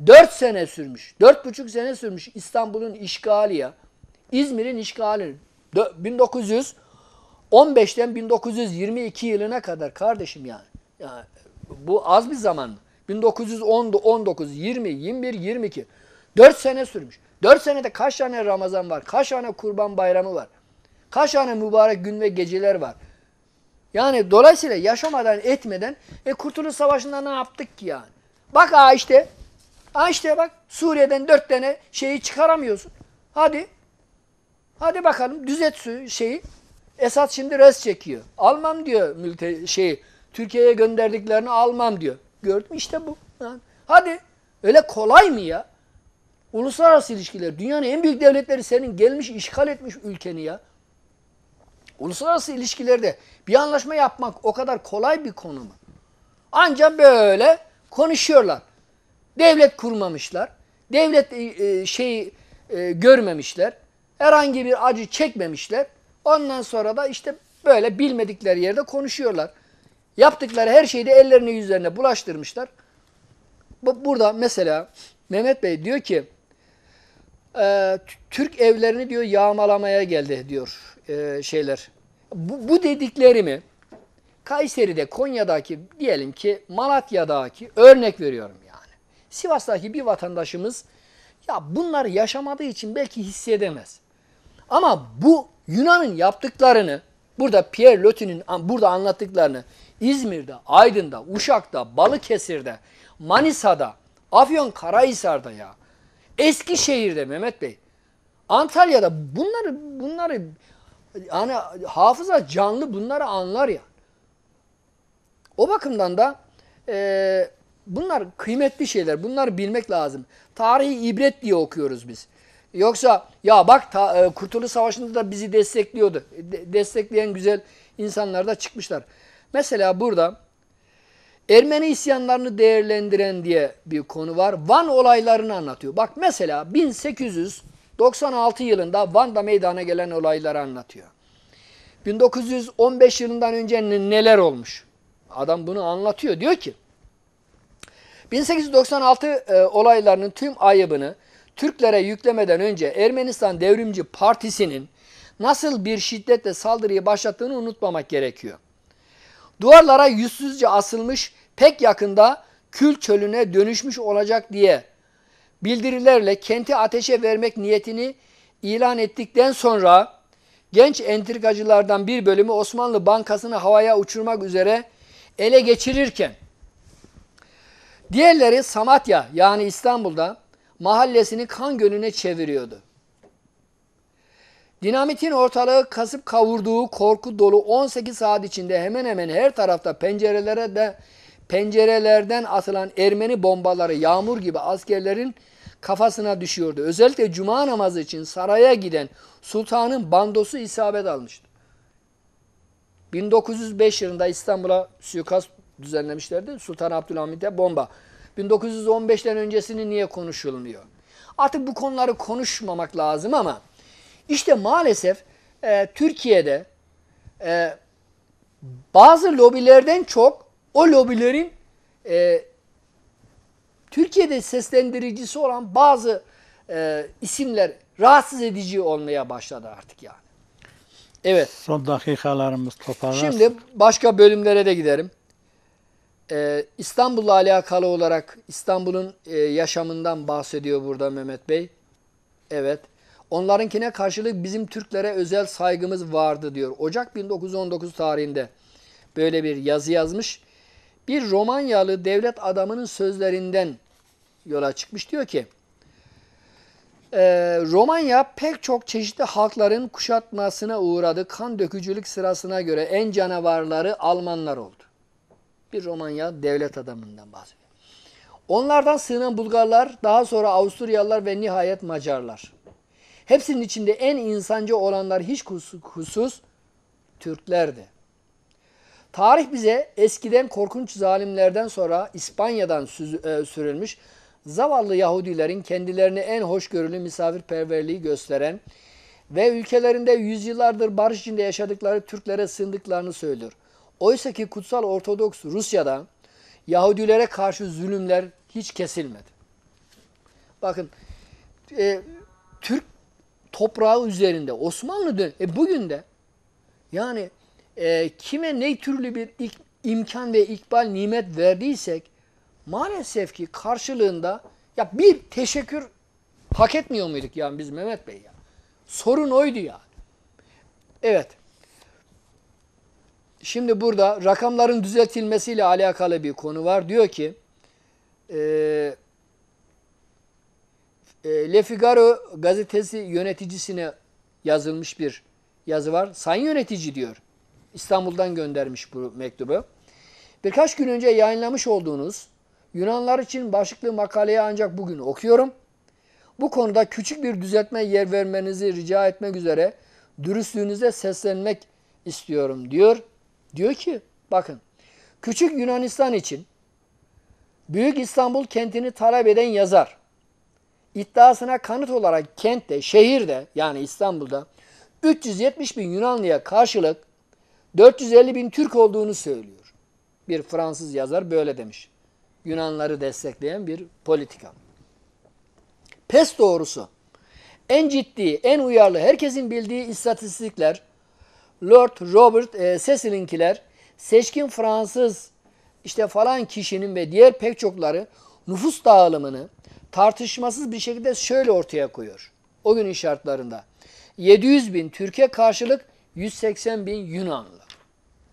Dört sene sürmüş, dört buçuk sene sürmüş İstanbul'un işgali ya. İzmir'in işgali. 1915'ten 1922 yılına kadar kardeşim yani. yani bu az bir zaman. 1919, 19, 20, 21, 22. 4 sene sürmüş. 4 senede kaç tane Ramazan var? Kaç tane kurban bayramı var? Kaç tane mübarek gün ve geceler var? Yani dolayısıyla yaşamadan etmeden e Kurtuluş Savaşı'nda ne yaptık ki yani? Bak ha işte. Ha işte bak Suriye'den dört tane şeyi çıkaramıyorsun. Hadi. Hadi bakalım düzet şeyi. Esat şimdi res çekiyor. Almam diyor mülte şeyi. Türkiye'ye gönderdiklerini almam diyor. Gördüm işte bu. Hadi. Öyle kolay mı ya? Uluslararası ilişkiler, dünyanın en büyük devletleri senin gelmiş işgal etmiş ülkeni ya. Uluslararası ilişkilerde bir anlaşma yapmak o kadar kolay bir konu mu? Ancak böyle konuşuyorlar. Devlet kurmamışlar. Devlet e, e şeyi e, görmemişler. Herhangi bir acı çekmemişler. Ondan sonra da işte böyle bilmedikleri yerde konuşuyorlar. Yaptıkları her şeyi de ellerine yüzlerine bulaştırmışlar. Burada mesela Mehmet Bey diyor ki e, Türk evlerini diyor yağmalamaya geldi diyor e, şeyler. Bu, bu dediklerimi Kayseri'de, Konya'daki diyelim ki Malatya'daki örnek veriyorum yani. Sivas'taki bir vatandaşımız ya bunları yaşamadığı için belki hissedemez. Ama bu Yunan'ın yaptıklarını burada Pierre Loti'nin burada anlattıklarını İzmir'de, Aydın'da, Uşak'ta, Balıkesir'de, Manisa'da, Afyon Karahisar'da ya Eskişehir'de Mehmet Bey. Antalya'da bunları bunları yani hafıza canlı bunları anlar ya. O bakımdan da e, bunlar kıymetli şeyler. Bunları bilmek lazım. Tarihi ibret diye okuyoruz biz. Yoksa ya bak ta, e, Kurtuluş Savaşı'nda da bizi destekliyordu. De, destekleyen güzel insanlar da çıkmışlar. Mesela burada Ermeni isyanlarını değerlendiren diye bir konu var. Van olaylarını anlatıyor. Bak mesela 1896 yılında Van'da meydana gelen olayları anlatıyor. 1915 yılından önce neler olmuş? Adam bunu anlatıyor. Diyor ki 1896 e, olaylarının tüm ayıbını Türklere yüklemeden önce Ermenistan Devrimci Partisi'nin nasıl bir şiddetle saldırıyı başlattığını unutmamak gerekiyor. Duvarlara yüzsüzce asılmış pek yakında kül çölüne dönüşmüş olacak diye bildirilerle kenti ateşe vermek niyetini ilan ettikten sonra genç entrikacılardan bir bölümü Osmanlı Bankası'nı havaya uçurmak üzere ele geçirirken diğerleri Samatya yani İstanbul'da mahallesini kan gönüne çeviriyordu. Dinamitin ortalığı kasıp kavurduğu korku dolu 18 saat içinde hemen hemen her tarafta pencerelere de pencerelerden atılan Ermeni bombaları yağmur gibi askerlerin kafasına düşüyordu. Özellikle cuma namazı için saraya giden sultanın bandosu isabet almıştı. 1905 yılında İstanbul'a suikast düzenlemişlerdi. Sultan Abdülhamit'e bomba. 1915'ten öncesini niye konuşulmuyor? Artık bu konuları konuşmamak lazım ama işte maalesef e, Türkiye'de e, bazı lobilerden çok o lobilerin e, Türkiye'de seslendiricisi olan bazı e, isimler rahatsız edici olmaya başladı artık yani. Evet. Son dakikalarımız toparlansın. Şimdi başka bölümlere de giderim. Ee, İstanbul'la alakalı olarak İstanbul'un e, yaşamından bahsediyor burada Mehmet Bey. Evet. Onlarınkine karşılık bizim Türklere özel saygımız vardı diyor. Ocak 1919 tarihinde böyle bir yazı yazmış bir Romanyalı devlet adamının sözlerinden yola çıkmış. Diyor ki, e, Romanya pek çok çeşitli halkların kuşatmasına uğradı. Kan dökücülük sırasına göre en canavarları Almanlar oldu. Bir Romanya devlet adamından bahsediyor. Onlardan sığınan Bulgarlar, daha sonra Avusturyalılar ve nihayet Macarlar. Hepsinin içinde en insancı olanlar hiç kusursuz Türklerdi. Tarih bize eskiden korkunç zalimlerden sonra İspanya'dan e, sürülmüş zavallı Yahudilerin kendilerini en hoşgörülü misafirperverliği gösteren ve ülkelerinde yüzyıllardır barış içinde yaşadıkları Türklere sındıklarını söylüyor. Oysa ki kutsal Ortodoks Rusya'da Yahudilere karşı zulümler hiç kesilmedi. Bakın e, Türk toprağı üzerinde Osmanlı dön e, bugün de yani e, kime ne türlü bir ik, imkan ve ikbal nimet verdiysek maalesef ki karşılığında ya bir teşekkür hak etmiyor muyduk yani biz Mehmet Bey ya? Sorun oydu ya. Evet. Şimdi burada rakamların düzeltilmesiyle alakalı bir konu var. Diyor ki e, e, Le Figaro gazetesi yöneticisine yazılmış bir yazı var. Sayın yönetici diyor. İstanbul'dan göndermiş bu mektubu. Birkaç gün önce yayınlamış olduğunuz Yunanlar için başlıklı makaleyi ancak bugün okuyorum. Bu konuda küçük bir düzeltme yer vermenizi rica etmek üzere dürüstlüğünüze seslenmek istiyorum diyor. Diyor ki bakın küçük Yunanistan için Büyük İstanbul kentini talep eden yazar iddiasına kanıt olarak kentte, şehirde yani İstanbul'da 370 bin Yunanlıya karşılık 450 bin Türk olduğunu söylüyor. Bir Fransız yazar böyle demiş. Yunanları destekleyen bir politikan. Pes doğrusu en ciddi, en uyarlı, herkesin bildiği istatistikler Lord Robert e, Cecil'inkiler seçkin Fransız işte falan kişinin ve diğer pek çokları nüfus dağılımını tartışmasız bir şekilde şöyle ortaya koyuyor. O günün şartlarında. 700 bin Türkiye karşılık 180 bin Yunanlı.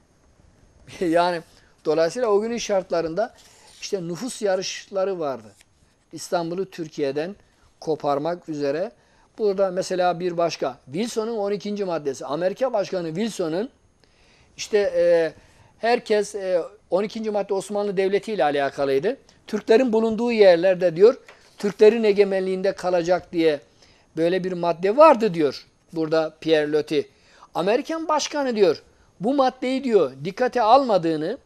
yani dolayısıyla o günün şartlarında işte nüfus yarışları vardı. İstanbul'u Türkiye'den koparmak üzere. Burada mesela bir başka Wilson'un 12. maddesi. Amerika Başkanı Wilson'un işte e, herkes e, 12. madde Osmanlı Devleti ile alakalıydı. Türklerin bulunduğu yerlerde diyor Türklerin egemenliğinde kalacak diye böyle bir madde vardı diyor. Burada Pierre Loti Amerikan başkanı diyor bu maddeyi diyor dikkate almadığını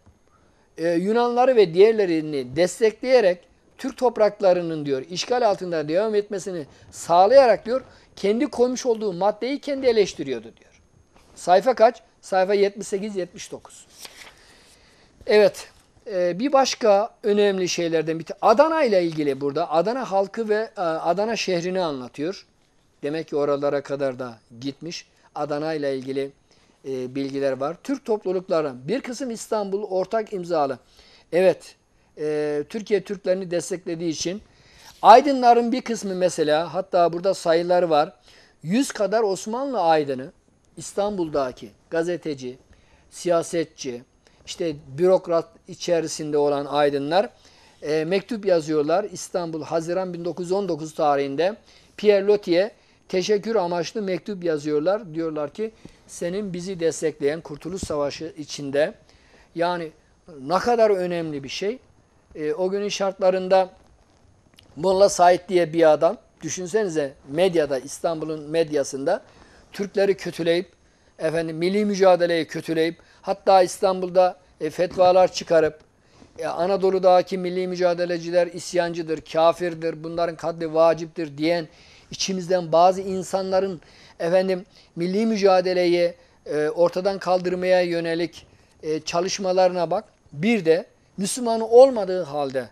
e, Yunanları ve diğerlerini destekleyerek Türk topraklarının diyor işgal altında devam etmesini sağlayarak diyor kendi koymuş olduğu maddeyi kendi eleştiriyordu diyor. Sayfa kaç? Sayfa 78-79. Evet e, bir başka önemli şeylerden bir Adana ile ilgili burada Adana halkı ve e, Adana şehrini anlatıyor. Demek ki oralara kadar da gitmiş. Adana ile ilgili e, bilgiler var. Türk topluluklarının bir kısım İstanbul ortak imzalı. Evet, e, Türkiye Türklerini desteklediği için Aydınların bir kısmı mesela, hatta burada sayıları var. 100 kadar Osmanlı aydını İstanbul'daki gazeteci, siyasetçi, işte bürokrat içerisinde olan aydınlar e, mektup yazıyorlar. İstanbul Haziran 1919 tarihinde Pierre Loti'ye teşekkür amaçlı mektup yazıyorlar. Diyorlar ki senin bizi destekleyen Kurtuluş Savaşı içinde yani ne kadar önemli bir şey. E, o günün şartlarında Molla Said diye bir adam düşünsenize medyada İstanbul'un medyasında Türkleri kötüleyip efendim milli mücadeleyi kötüleyip hatta İstanbul'da e, fetvalar çıkarıp e, Anadolu'daki milli mücadeleciler isyancıdır, kafirdir, bunların katli vaciptir diyen içimizden bazı insanların efendim milli mücadeleyi e, ortadan kaldırmaya yönelik e, çalışmalarına bak. Bir de Müslüman olmadığı halde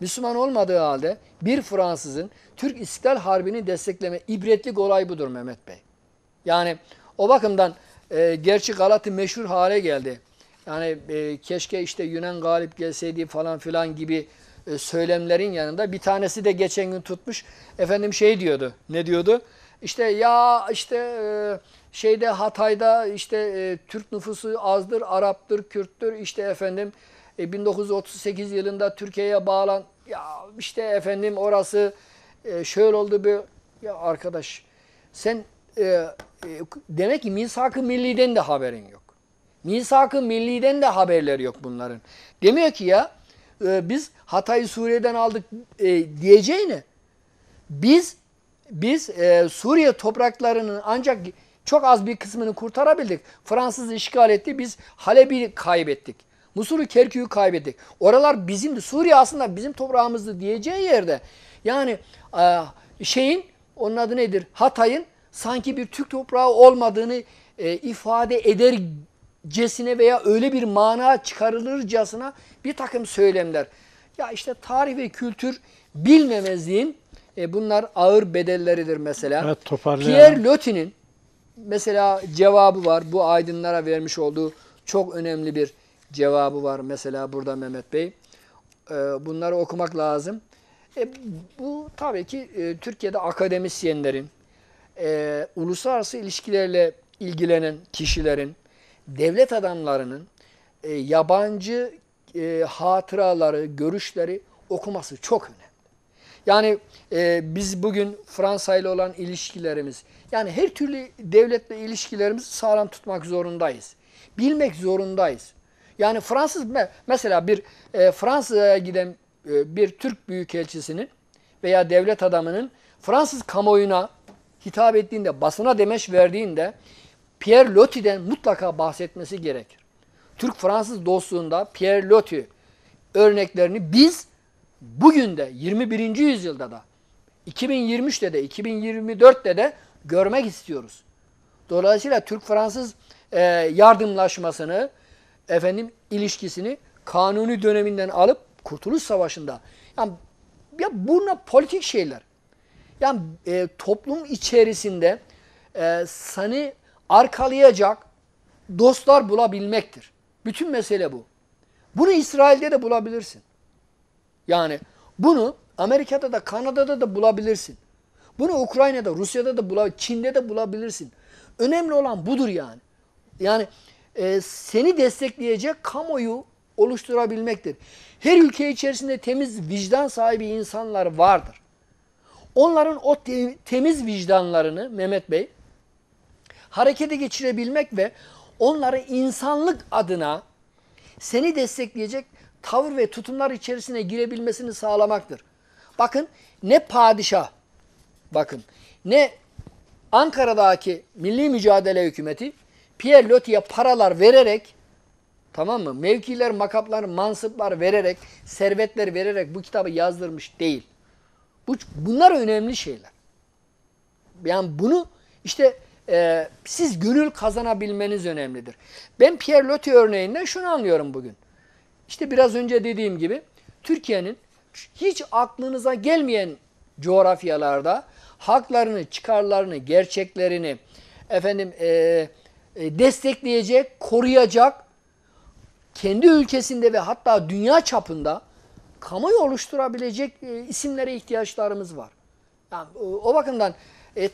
Müslüman olmadığı halde bir Fransızın Türk İstiklal Harbi'ni destekleme ibretlik olay budur Mehmet Bey. Yani o bakımdan e, gerçi Galata meşhur hale geldi. Yani e, keşke işte Yunan galip gelseydi falan filan gibi e, söylemlerin yanında bir tanesi de geçen gün tutmuş efendim şey diyordu. Ne diyordu? işte ya işte e, şeyde Hatay'da işte e, Türk nüfusu azdır, Arap'tır, Kürt'tür. işte efendim 1938 e, yılında Türkiye'ye bağlan ya işte efendim orası şöyle oldu bir ya arkadaş sen e, demek ki misak-ı milliden de haberin yok. Misak-ı milliden de haberleri yok bunların. Demiyor ki ya e, biz Hatay'ı Suriye'den aldık e, diyeceğini biz biz e, Suriye topraklarının ancak çok az bir kısmını kurtarabildik. Fransız işgal etti. Biz Halep'i kaybettik. Musul'u, Kerkük'ü kaybettik. Oralar bizimdi. Suriye aslında bizim toprağımızdı diyeceği yerde. Yani e, şeyin, onun adı nedir? Hatay'ın sanki bir Türk toprağı olmadığını e, ifade eder cesine veya öyle bir mana çıkarılırcasına bir takım söylemler. Ya işte tarih ve kültür bilmemezliğin e, bunlar ağır bedelleridir mesela. Evet, Pierre Loti'nin mesela cevabı var. Bu aydınlara vermiş olduğu çok önemli bir cevabı var mesela burada Mehmet Bey. E, bunları okumak lazım. E, bu tabii ki e, Türkiye'de akademisyenlerin, e, uluslararası ilişkilerle ilgilenen kişilerin, devlet adamlarının e, yabancı e, hatıraları, görüşleri okuması çok önemli. Yani e, biz bugün Fransa ile olan ilişkilerimiz, yani her türlü devletle ilişkilerimizi sağlam tutmak zorundayız. Bilmek zorundayız. Yani Fransız, mesela bir e, Fransa'ya giden e, bir Türk büyükelçisinin veya devlet adamının Fransız kamuoyuna hitap ettiğinde, basına demeç verdiğinde Pierre Loti'den mutlaka bahsetmesi gerekir. Türk-Fransız dostluğunda Pierre Loti örneklerini biz bugün de 21. yüzyılda da 2023'te de 2024'te de görmek istiyoruz. Dolayısıyla Türk-Fransız e, yardımlaşmasını, efendim ilişkisini kanuni döneminden alıp Kurtuluş Savaşı'nda yani ya bunlar politik şeyler. Yani e, toplum içerisinde e, sani arkalayacak dostlar bulabilmektir. Bütün mesele bu. Bunu İsrail'de de bulabilirsin. Yani bunu Amerika'da da Kanada'da da bulabilirsin. Bunu Ukrayna'da, Rusya'da da bulabilirsin. Çin'de de bulabilirsin. Önemli olan budur yani. Yani e, seni destekleyecek kamuoyu oluşturabilmektir. Her ülke içerisinde temiz vicdan sahibi insanlar vardır. Onların o te temiz vicdanlarını Mehmet Bey harekete geçirebilmek ve onları insanlık adına seni destekleyecek tavır ve tutumlar içerisine girebilmesini sağlamaktır. Bakın ne padişah, bakın ne Ankara'daki milli mücadele hükümeti Pierre Loti'ye paralar vererek tamam mı? Mevkiler, makaplar, mansıplar vererek, servetler vererek bu kitabı yazdırmış değil. Bu, bunlar önemli şeyler. Yani bunu işte e, siz gönül kazanabilmeniz önemlidir. Ben Pierre Loti örneğinden şunu anlıyorum bugün. İşte biraz önce dediğim gibi Türkiye'nin hiç aklınıza gelmeyen coğrafyalarda haklarını, çıkarlarını, gerçeklerini efendim e, e destekleyecek, koruyacak kendi ülkesinde ve hatta dünya çapında kamuoyu oluşturabilecek e, isimlere ihtiyaçlarımız var. Yani, o, e, o bakımdan e,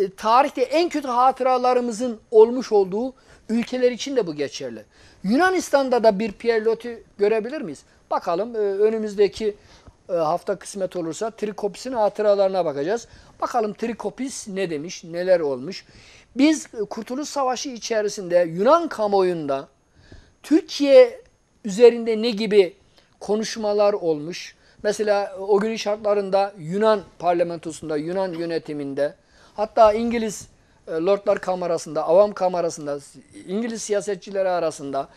e, tarihte en kötü hatıralarımızın olmuş olduğu ülkeler için de bu geçerli. Yunanistan'da da bir Pierre Loti görebilir miyiz? Bakalım e, önümüzdeki e, hafta kısmet olursa Trikopis'in hatıralarına bakacağız. Bakalım Trikopis ne demiş, neler olmuş. Biz Kurtuluş Savaşı içerisinde Yunan kamuoyunda Türkiye üzerinde ne gibi konuşmalar olmuş? Mesela o günün şartlarında Yunan parlamentosunda, Yunan yönetiminde Hatta İngiliz e, Lordlar Kamerası'nda, Avam Kamerası'nda, İngiliz siyasetçileri arasında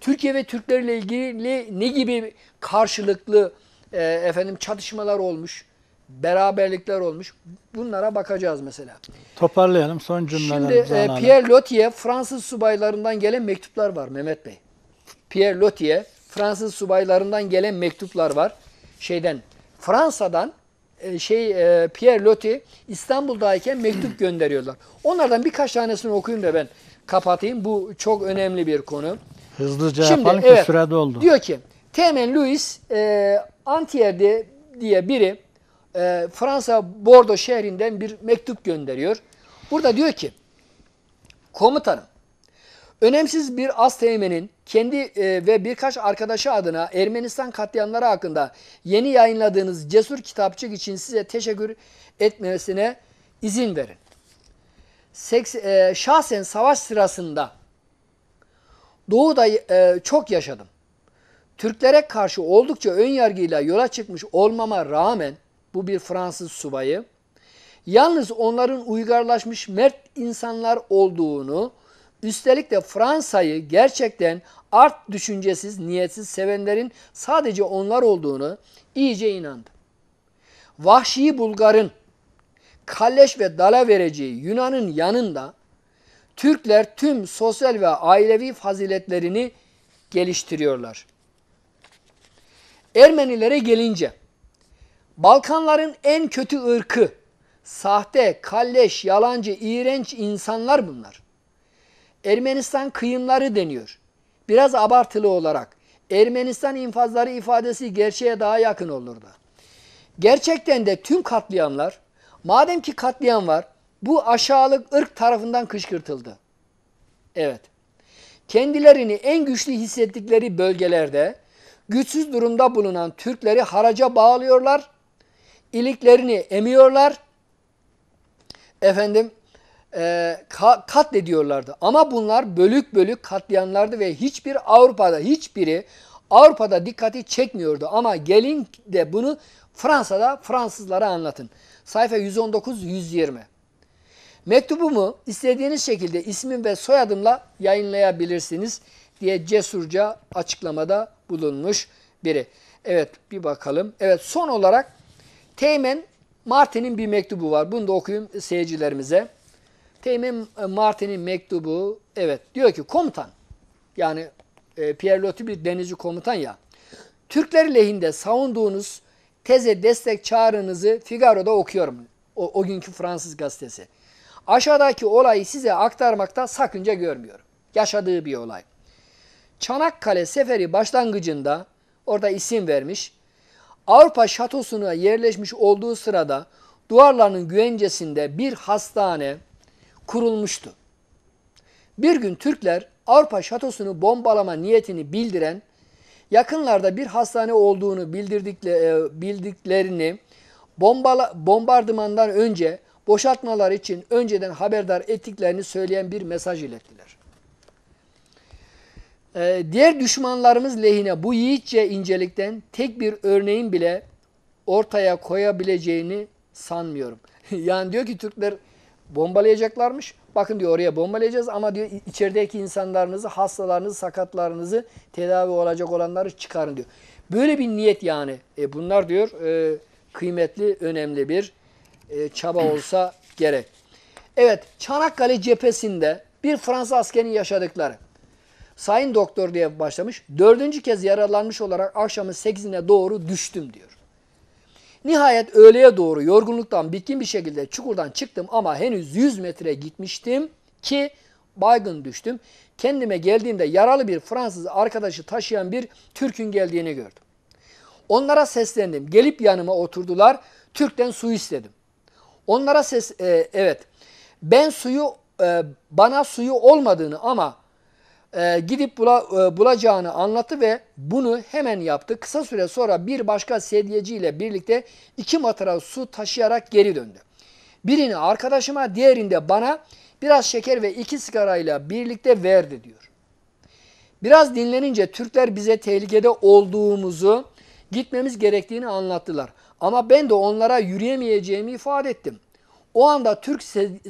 Türkiye ve Türklerle ilgili ne gibi karşılıklı e, efendim çatışmalar olmuş, beraberlikler olmuş. Bunlara bakacağız mesela. Toparlayalım son cümlelerimizi. Şimdi e, Pierre Loti'ye Fransız subaylarından gelen mektuplar var Mehmet Bey. Pierre Loti'ye Fransız subaylarından gelen mektuplar var. Şeyden Fransa'dan e, şey e, Pierre Loti İstanbul'dayken mektup gönderiyorlar. Onlardan birkaç tanesini okuyayım da ben kapatayım. Bu çok önemli bir konu. Hızlıca Şimdi, yapalım ki sürede oldu. Diyor ki Temen Louis e, Antier'de diye biri e, Fransa Bordeaux şehrinden bir mektup gönderiyor. Burada diyor ki komutanım Önemsiz bir az teğmenin kendi e, ve birkaç arkadaşı adına Ermenistan katliamları hakkında yeni yayınladığınız cesur kitapçık için size teşekkür etmesine izin verin. Seks, e, şahsen savaş sırasında Doğu'da e, çok yaşadım. Türklere karşı oldukça ön yargıyla yola çıkmış olmama rağmen bu bir Fransız subayı yalnız onların uygarlaşmış mert insanlar olduğunu Üstelik de Fransa'yı gerçekten art düşüncesiz, niyetsiz sevenlerin sadece onlar olduğunu iyice inandı. Vahşi Bulgar'ın kalleş ve dala vereceği Yunan'ın yanında Türkler tüm sosyal ve ailevi faziletlerini geliştiriyorlar. Ermenilere gelince Balkanların en kötü ırkı, sahte, kalleş, yalancı, iğrenç insanlar bunlar. Ermenistan kıyımları deniyor. Biraz abartılı olarak. Ermenistan infazları ifadesi gerçeğe daha yakın olurdu. Gerçekten de tüm katliamlar, madem ki katliam var, bu aşağılık ırk tarafından kışkırtıldı. Evet. Kendilerini en güçlü hissettikleri bölgelerde güçsüz durumda bulunan Türkleri haraca bağlıyorlar, iliklerini emiyorlar, efendim e, ka katlediyorlardı. Ama bunlar bölük bölük katliamlardı ve hiçbir Avrupa'da hiçbiri Avrupa'da dikkati çekmiyordu. Ama gelin de bunu Fransa'da Fransızlara anlatın. Sayfa 119-120. Mektubumu istediğiniz şekilde ismim ve soyadımla yayınlayabilirsiniz diye cesurca açıklamada bulunmuş biri. Evet bir bakalım. Evet son olarak Teğmen Martin'in bir mektubu var. Bunu da okuyayım seyircilerimize. Teğmen e, Martin'in mektubu, evet diyor ki komutan, yani e, Pierre Loti bir denizci komutan ya, Türkler lehinde savunduğunuz teze destek çağrınızı Figaro'da okuyorum. O, o günkü Fransız gazetesi. Aşağıdaki olayı size aktarmakta sakınca görmüyorum. Yaşadığı bir olay. Çanakkale seferi başlangıcında orada isim vermiş. Avrupa şatosuna yerleşmiş olduğu sırada duvarlarının güvencesinde bir hastane, kurulmuştu. Bir gün Türkler Avrupa şatosunu bombalama niyetini bildiren, yakınlarda bir hastane olduğunu e, bildiklerini, bombala, bombardımandan önce boşaltmalar için önceden haberdar ettiklerini söyleyen bir mesaj ilettiler. Ee, diğer düşmanlarımız lehine bu yiğitçe incelikten tek bir örneğin bile ortaya koyabileceğini sanmıyorum. yani diyor ki Türkler bombalayacaklarmış. Bakın diyor oraya bombalayacağız ama diyor içerideki insanlarınızı, hastalarınızı, sakatlarınızı, tedavi olacak olanları çıkarın diyor. Böyle bir niyet yani. E bunlar diyor e, kıymetli, önemli bir e, çaba olsa gerek. Evet, Çanakkale cephesinde bir Fransız askerinin yaşadıkları. Sayın doktor diye başlamış. Dördüncü kez yaralanmış olarak akşamın sekizine doğru düştüm diyor. Nihayet öğleye doğru yorgunluktan bitkin bir şekilde çukurdan çıktım ama henüz 100 metre gitmiştim ki baygın düştüm. Kendime geldiğimde yaralı bir Fransız arkadaşı taşıyan bir Türk'ün geldiğini gördüm. Onlara seslendim. Gelip yanıma oturdular. Türk'ten su istedim. Onlara ses e, evet. Ben suyu e, bana suyu olmadığını ama ee, gidip bula, e, bulacağını anlattı ve bunu hemen yaptı. Kısa süre sonra bir başka sedyeciyle birlikte iki matara su taşıyarak geri döndü. Birini arkadaşıma, diğerini de bana biraz şeker ve iki sigarayla birlikte verdi diyor. Biraz dinlenince Türkler bize tehlikede olduğumuzu, gitmemiz gerektiğini anlattılar. Ama ben de onlara yürüyemeyeceğimi ifade ettim. O anda Türk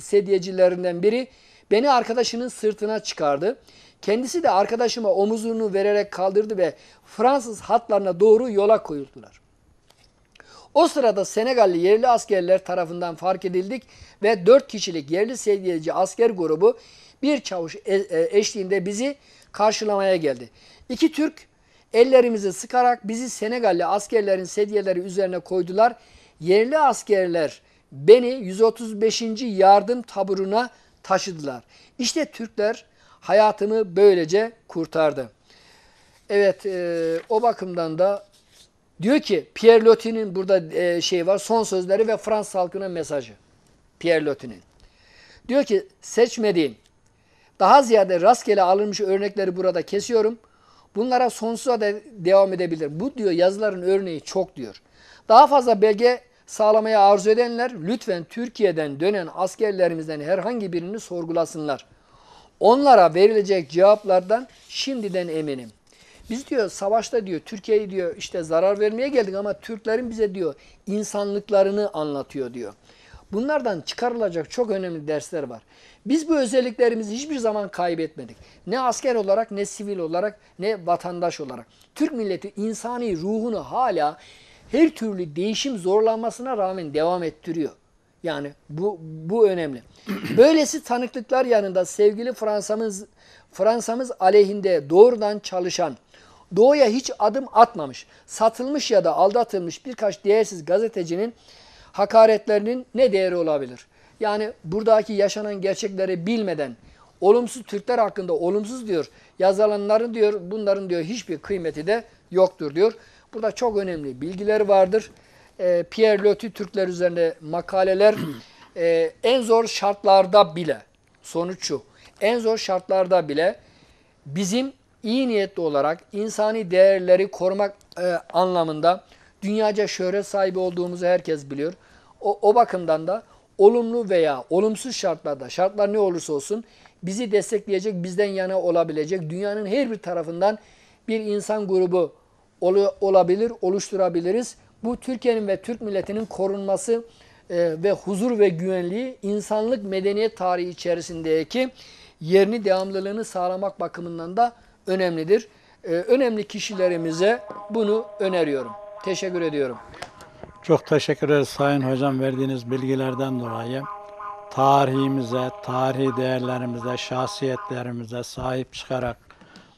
sedyecilerinden biri beni arkadaşının sırtına çıkardı. Kendisi de arkadaşıma omuzunu vererek kaldırdı ve Fransız hatlarına doğru yola koyuldular. O sırada Senegalli yerli askerler tarafından fark edildik ve 4 kişilik yerli seviyeci asker grubu bir çavuş e, e, eşliğinde bizi karşılamaya geldi. İki Türk ellerimizi sıkarak bizi Senegalli askerlerin sedyeleri üzerine koydular. Yerli askerler beni 135. yardım taburuna taşıdılar. İşte Türkler hayatını böylece kurtardı. Evet e, o bakımdan da diyor ki Pierre Loti'nin burada e, şey var son sözleri ve Fransız halkına mesajı. Pierre Loti'nin. Diyor ki seçmediğim daha ziyade rastgele alınmış örnekleri burada kesiyorum. Bunlara sonsuza da devam edebilir. Bu diyor yazıların örneği çok diyor. Daha fazla belge sağlamaya arzu edenler lütfen Türkiye'den dönen askerlerimizden herhangi birini sorgulasınlar. Onlara verilecek cevaplardan şimdiden eminim. Biz diyor savaşta diyor Türkiye'yi diyor işte zarar vermeye geldik ama Türklerin bize diyor insanlıklarını anlatıyor diyor. Bunlardan çıkarılacak çok önemli dersler var. Biz bu özelliklerimizi hiçbir zaman kaybetmedik. Ne asker olarak ne sivil olarak ne vatandaş olarak. Türk milleti insani ruhunu hala her türlü değişim zorlanmasına rağmen devam ettiriyor. Yani bu, bu önemli. Böylesi tanıklıklar yanında sevgili Fransa'mız Fransa'mız aleyhinde doğrudan çalışan, doğuya hiç adım atmamış, satılmış ya da aldatılmış birkaç değersiz gazetecinin hakaretlerinin ne değeri olabilir? Yani buradaki yaşanan gerçekleri bilmeden olumsuz Türkler hakkında olumsuz diyor, yazılanların diyor, bunların diyor hiçbir kıymeti de yoktur diyor. Burada çok önemli bilgiler vardır. E, Pierre Loti Türkler üzerine makaleler e, en zor şartlarda bile sonuç şu. En zor şartlarda bile bizim iyi niyetli olarak insani değerleri korumak e, anlamında dünyaca şöhret sahibi olduğumuzu herkes biliyor. O, o bakımdan da olumlu veya olumsuz şartlarda, şartlar ne olursa olsun bizi destekleyecek, bizden yana olabilecek, dünyanın her bir tarafından bir insan grubu olabilir, oluşturabiliriz. Bu Türkiye'nin ve Türk milletinin korunması e, ve huzur ve güvenliği insanlık medeniyet tarihi içerisindeki yerini devamlılığını sağlamak bakımından da önemlidir. E, önemli kişilerimize bunu öneriyorum. Teşekkür ediyorum. Çok teşekkür ederiz Sayın Hocam verdiğiniz bilgilerden dolayı. Tarihimize, tarihi değerlerimize, şahsiyetlerimize sahip çıkarak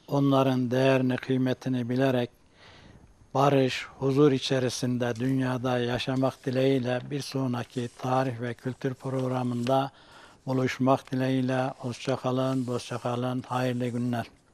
onların değerini, kıymetini bilerek barış, huzur içerisinde dünyada yaşamak dileğiyle bir sonraki tarih ve kültür programında buluşmak dileğiyle. Hoşçakalın, hoşçakalın, hayırlı günler.